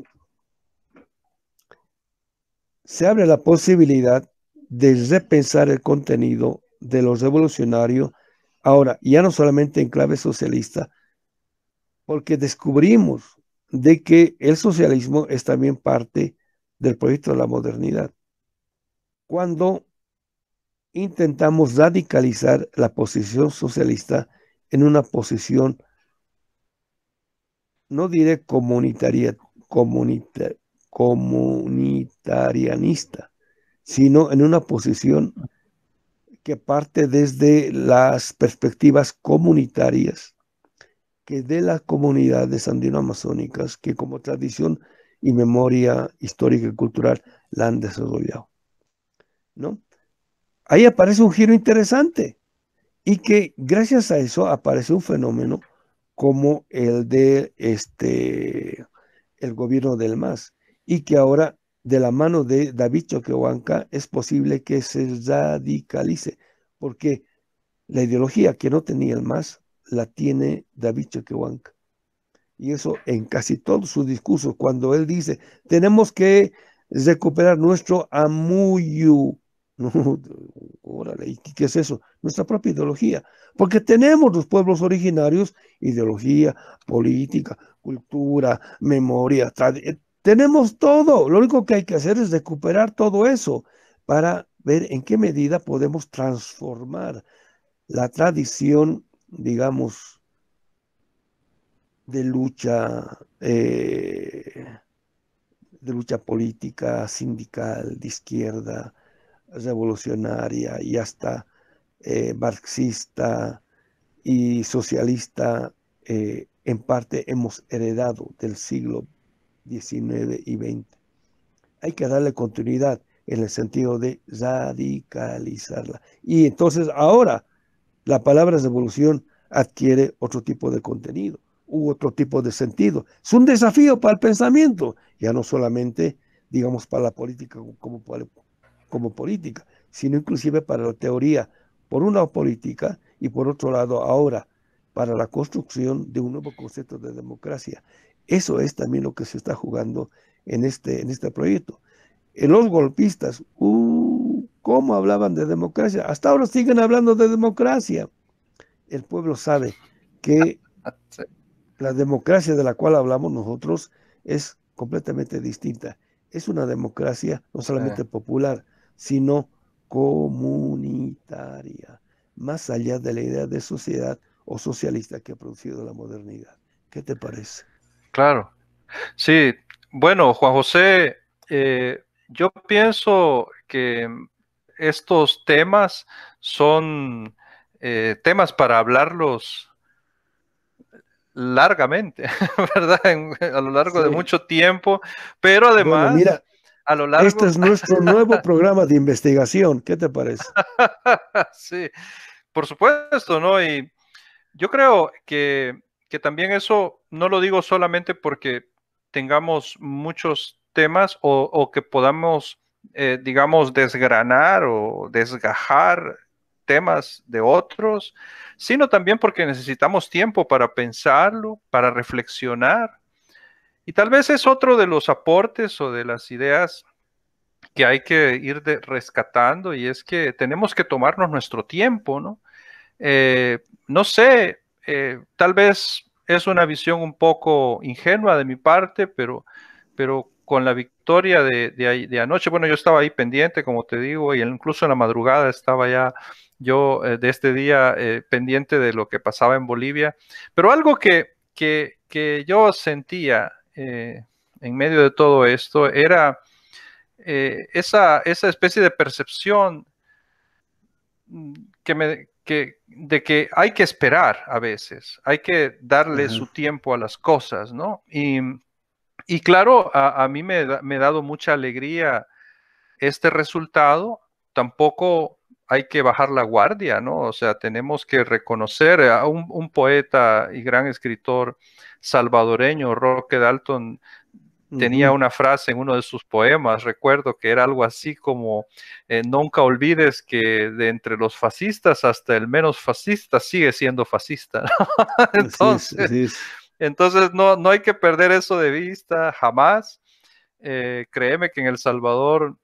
se abre la posibilidad de repensar el contenido de los revolucionarios Ahora, ya no solamente en clave socialista, porque descubrimos de que el socialismo es también parte del proyecto de la modernidad. Cuando intentamos radicalizar la posición socialista en una posición, no diré comunitaria, comunitarianista, sino en una posición que parte desde las perspectivas comunitarias que de las comunidades andino-amazónicas que como tradición y memoria histórica y cultural la han desarrollado. ¿no? Ahí aparece un giro interesante y que gracias a eso aparece un fenómeno como el de este el gobierno del MAS y que ahora de la mano de David Choquehuanca, es posible que se radicalice, porque la ideología que no tenía el MAS la tiene David Choquehuanca. Y eso en casi todos sus discursos cuando él dice, tenemos que recuperar nuestro amuyu. (laughs) ¿qué es eso? Nuestra propia ideología. Porque tenemos los pueblos originarios, ideología, política, cultura, memoria, tradición tenemos todo, lo único que hay que hacer es recuperar todo eso para ver en qué medida podemos transformar la tradición, digamos, de lucha, eh, de lucha política, sindical, de izquierda, revolucionaria y hasta eh, marxista y socialista, eh, en parte hemos heredado del siglo 19 y 20. Hay que darle continuidad en el sentido de radicalizarla. Y entonces ahora la palabra revolución adquiere otro tipo de contenido u otro tipo de sentido. Es un desafío para el pensamiento, ya no solamente, digamos, para la política como, como política, sino inclusive para la teoría, por una política y por otro lado ahora para la construcción de un nuevo concepto de democracia. Eso es también lo que se está jugando en este, en este proyecto. Eh, los golpistas, uh, ¿cómo hablaban de democracia? Hasta ahora siguen hablando de democracia. El pueblo sabe que (laughs) la democracia de la cual hablamos nosotros es completamente distinta. Es una democracia no solamente popular, sino comunitaria, más allá de la idea de sociedad o socialista que ha producido la modernidad. ¿Qué te parece? Claro. Sí, bueno, Juan José, eh, yo pienso que estos temas son eh, temas para hablarlos largamente, (laughs) ¿verdad? a lo largo de mucho tiempo, pero además, mira, a lo largo... Este es nuestro nuevo (laughs) programa de investigación, ¿qué te parece? (laughs) sí, por supuesto, ¿no? Y yo creo que también eso no lo digo solamente porque tengamos muchos temas o, que podamos, eh, digamos, desgranar o desgajar temas de otros, sino también porque necesitamos tiempo para pensarlo, para reflexionar. Y tal vez es otro de los aportes o de las ideas que hay que ir rescatando y es que tenemos que tomarnos nuestro tiempo, ¿no? Eh, no sé, eh, tal vez es una visión un poco ingenua de mi parte, pero, pero con la victoria de, de, anoche, bueno, yo estaba ahí pendiente, como te digo, y incluso en la madrugada estaba ya yo eh, de este día eh, pendiente de lo que pasaba en Bolivia, pero algo que, yo sentía eh, en medio de todo esto era esa, esa especie de percepción mm, que me, que, de que hay que esperar a veces, hay que darle su tiempo a las cosas, ¿no? Y, claro, a, mí me, me, ha dado mucha alegría este resultado, tampoco hay que bajar la guardia, ¿no? O sea, tenemos que reconocer a un poeta y gran escritor salvadoreño, Roque Dalton, tenía una frase en uno de sus poemas, recuerdo que era algo así como, eh, nunca olvides que de entre los fascistas hasta el menos fascista sigue siendo fascista. (laughs) entonces, entonces no, no hay que perder eso de vista jamás. Eh, créeme que en El Salvador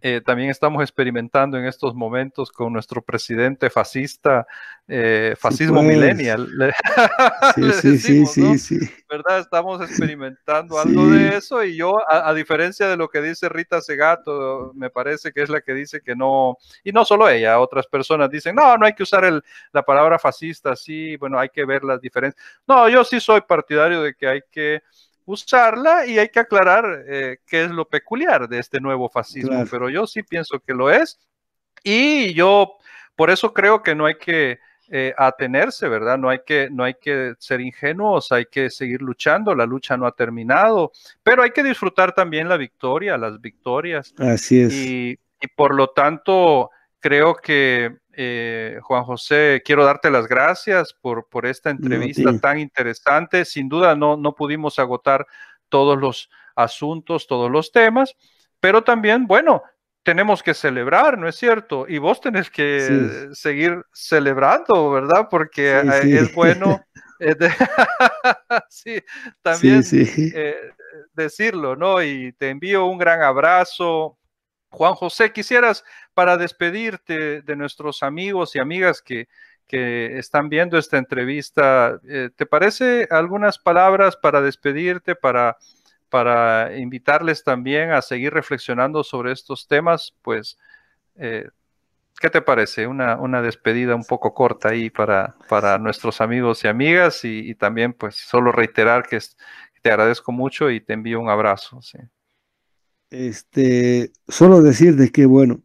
eh, también estamos experimentando en estos momentos con nuestro presidente fascista, eh, fascismo pues, millennial. (laughs) Sí, sí, sí, sí, ¿Verdad? Estamos experimentando algo de eso y yo, a, diferencia de lo que dice Rita Segato, me parece que es la que dice que no, y no solo ella, otras personas dicen, no, no hay que usar el, la palabra fascista, sí, bueno, hay que ver las diferencias. No, yo sí soy partidario de que hay que usarla y hay que aclarar eh, qué es lo peculiar de este nuevo fascismo, pero yo sí pienso que lo es y yo por eso creo que no hay que eh, atenerse, ¿verdad? No hay, que, no hay que ser ingenuos, hay que seguir luchando, la lucha no ha terminado, pero hay que disfrutar también la victoria, las victorias. Así es. y por lo tanto, creo que eh, Juan José, quiero darte las gracias por, por esta entrevista tan interesante. Sin duda no, no pudimos agotar todos los asuntos, todos los temas, pero también, bueno, tenemos que celebrar, ¿no es cierto? Y vos tenés que seguir celebrando, ¿verdad? Porque es bueno (laughs) (laughs) también eh, decirlo, ¿no? Y te envío un gran abrazo, Juan José, quisieras para despedirte de nuestros amigos y amigas que, que están viendo esta entrevista, eh, ¿te parece algunas palabras para despedirte, para, para invitarles también a seguir reflexionando sobre estos temas? Pues, eh, ¿qué te parece? Una, una, despedida un poco corta ahí para, para nuestros amigos y amigas y, también pues solo reiterar que te agradezco mucho y te envío un abrazo. Este, solo decir de que, bueno,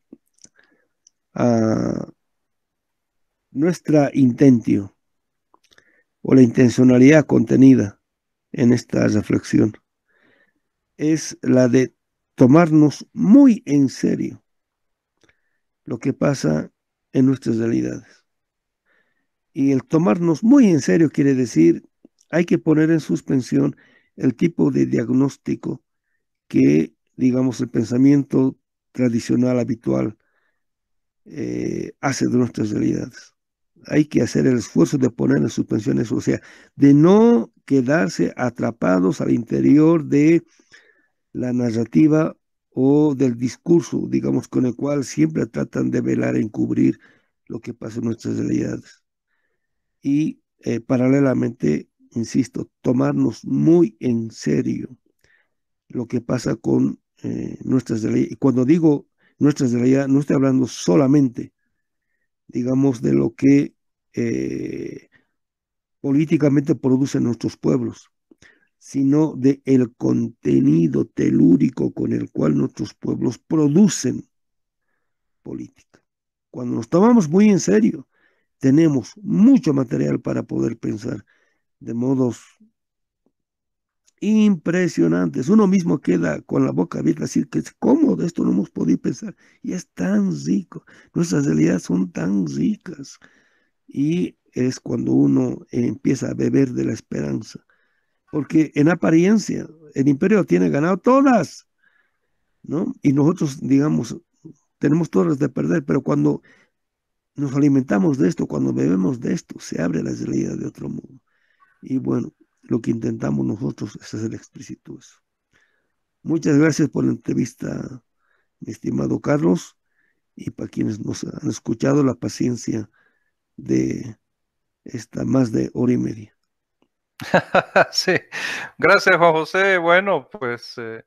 ah, nuestra intentio o la intencionalidad contenida en esta reflexión es la de tomarnos muy en serio lo que pasa en nuestras realidades. Y el tomarnos muy en serio quiere decir, hay que poner en suspensión el tipo de diagnóstico que digamos, el pensamiento tradicional, habitual, eh, hace de nuestras realidades. Hay que hacer el esfuerzo de poner en suspensión eso, o sea, de no quedarse atrapados al interior de la narrativa o del discurso, digamos, con el cual siempre tratan de velar, encubrir lo que pasa en nuestras realidades. Y eh, paralelamente, insisto, tomarnos muy en serio lo que pasa con eh, nuestras ley, Y cuando digo nuestras realidades, no estoy hablando solamente, digamos, de lo que eh, políticamente producen nuestros pueblos, sino de el contenido telúrico con el cual nuestros pueblos producen política. Cuando nos tomamos muy en serio, tenemos mucho material para poder pensar de modos impresionantes. Uno mismo queda con la boca abierta, así que es cómodo, esto no hemos podido pensar. Y es tan rico, nuestras realidades son tan ricas. Y es cuando uno empieza a beber de la esperanza. Porque en apariencia, el imperio tiene ganado todas, ¿no? Y nosotros, digamos, tenemos todas de perder, pero cuando nos alimentamos de esto, cuando bebemos de esto, se abre la realidad de otro mundo. Y bueno, lo que intentamos nosotros es hacer explícito eso. Muchas gracias por la entrevista, mi estimado Carlos, y para quienes nos han escuchado la paciencia de esta más de hora y media. (laughs) sí, gracias Juan José. Bueno, pues eh,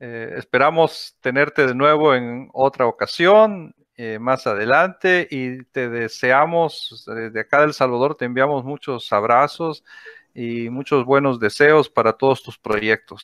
eh, esperamos tenerte de nuevo en otra ocasión eh, más adelante y te deseamos, desde acá del Salvador, te enviamos muchos abrazos y muchos buenos deseos para todos tus proyectos.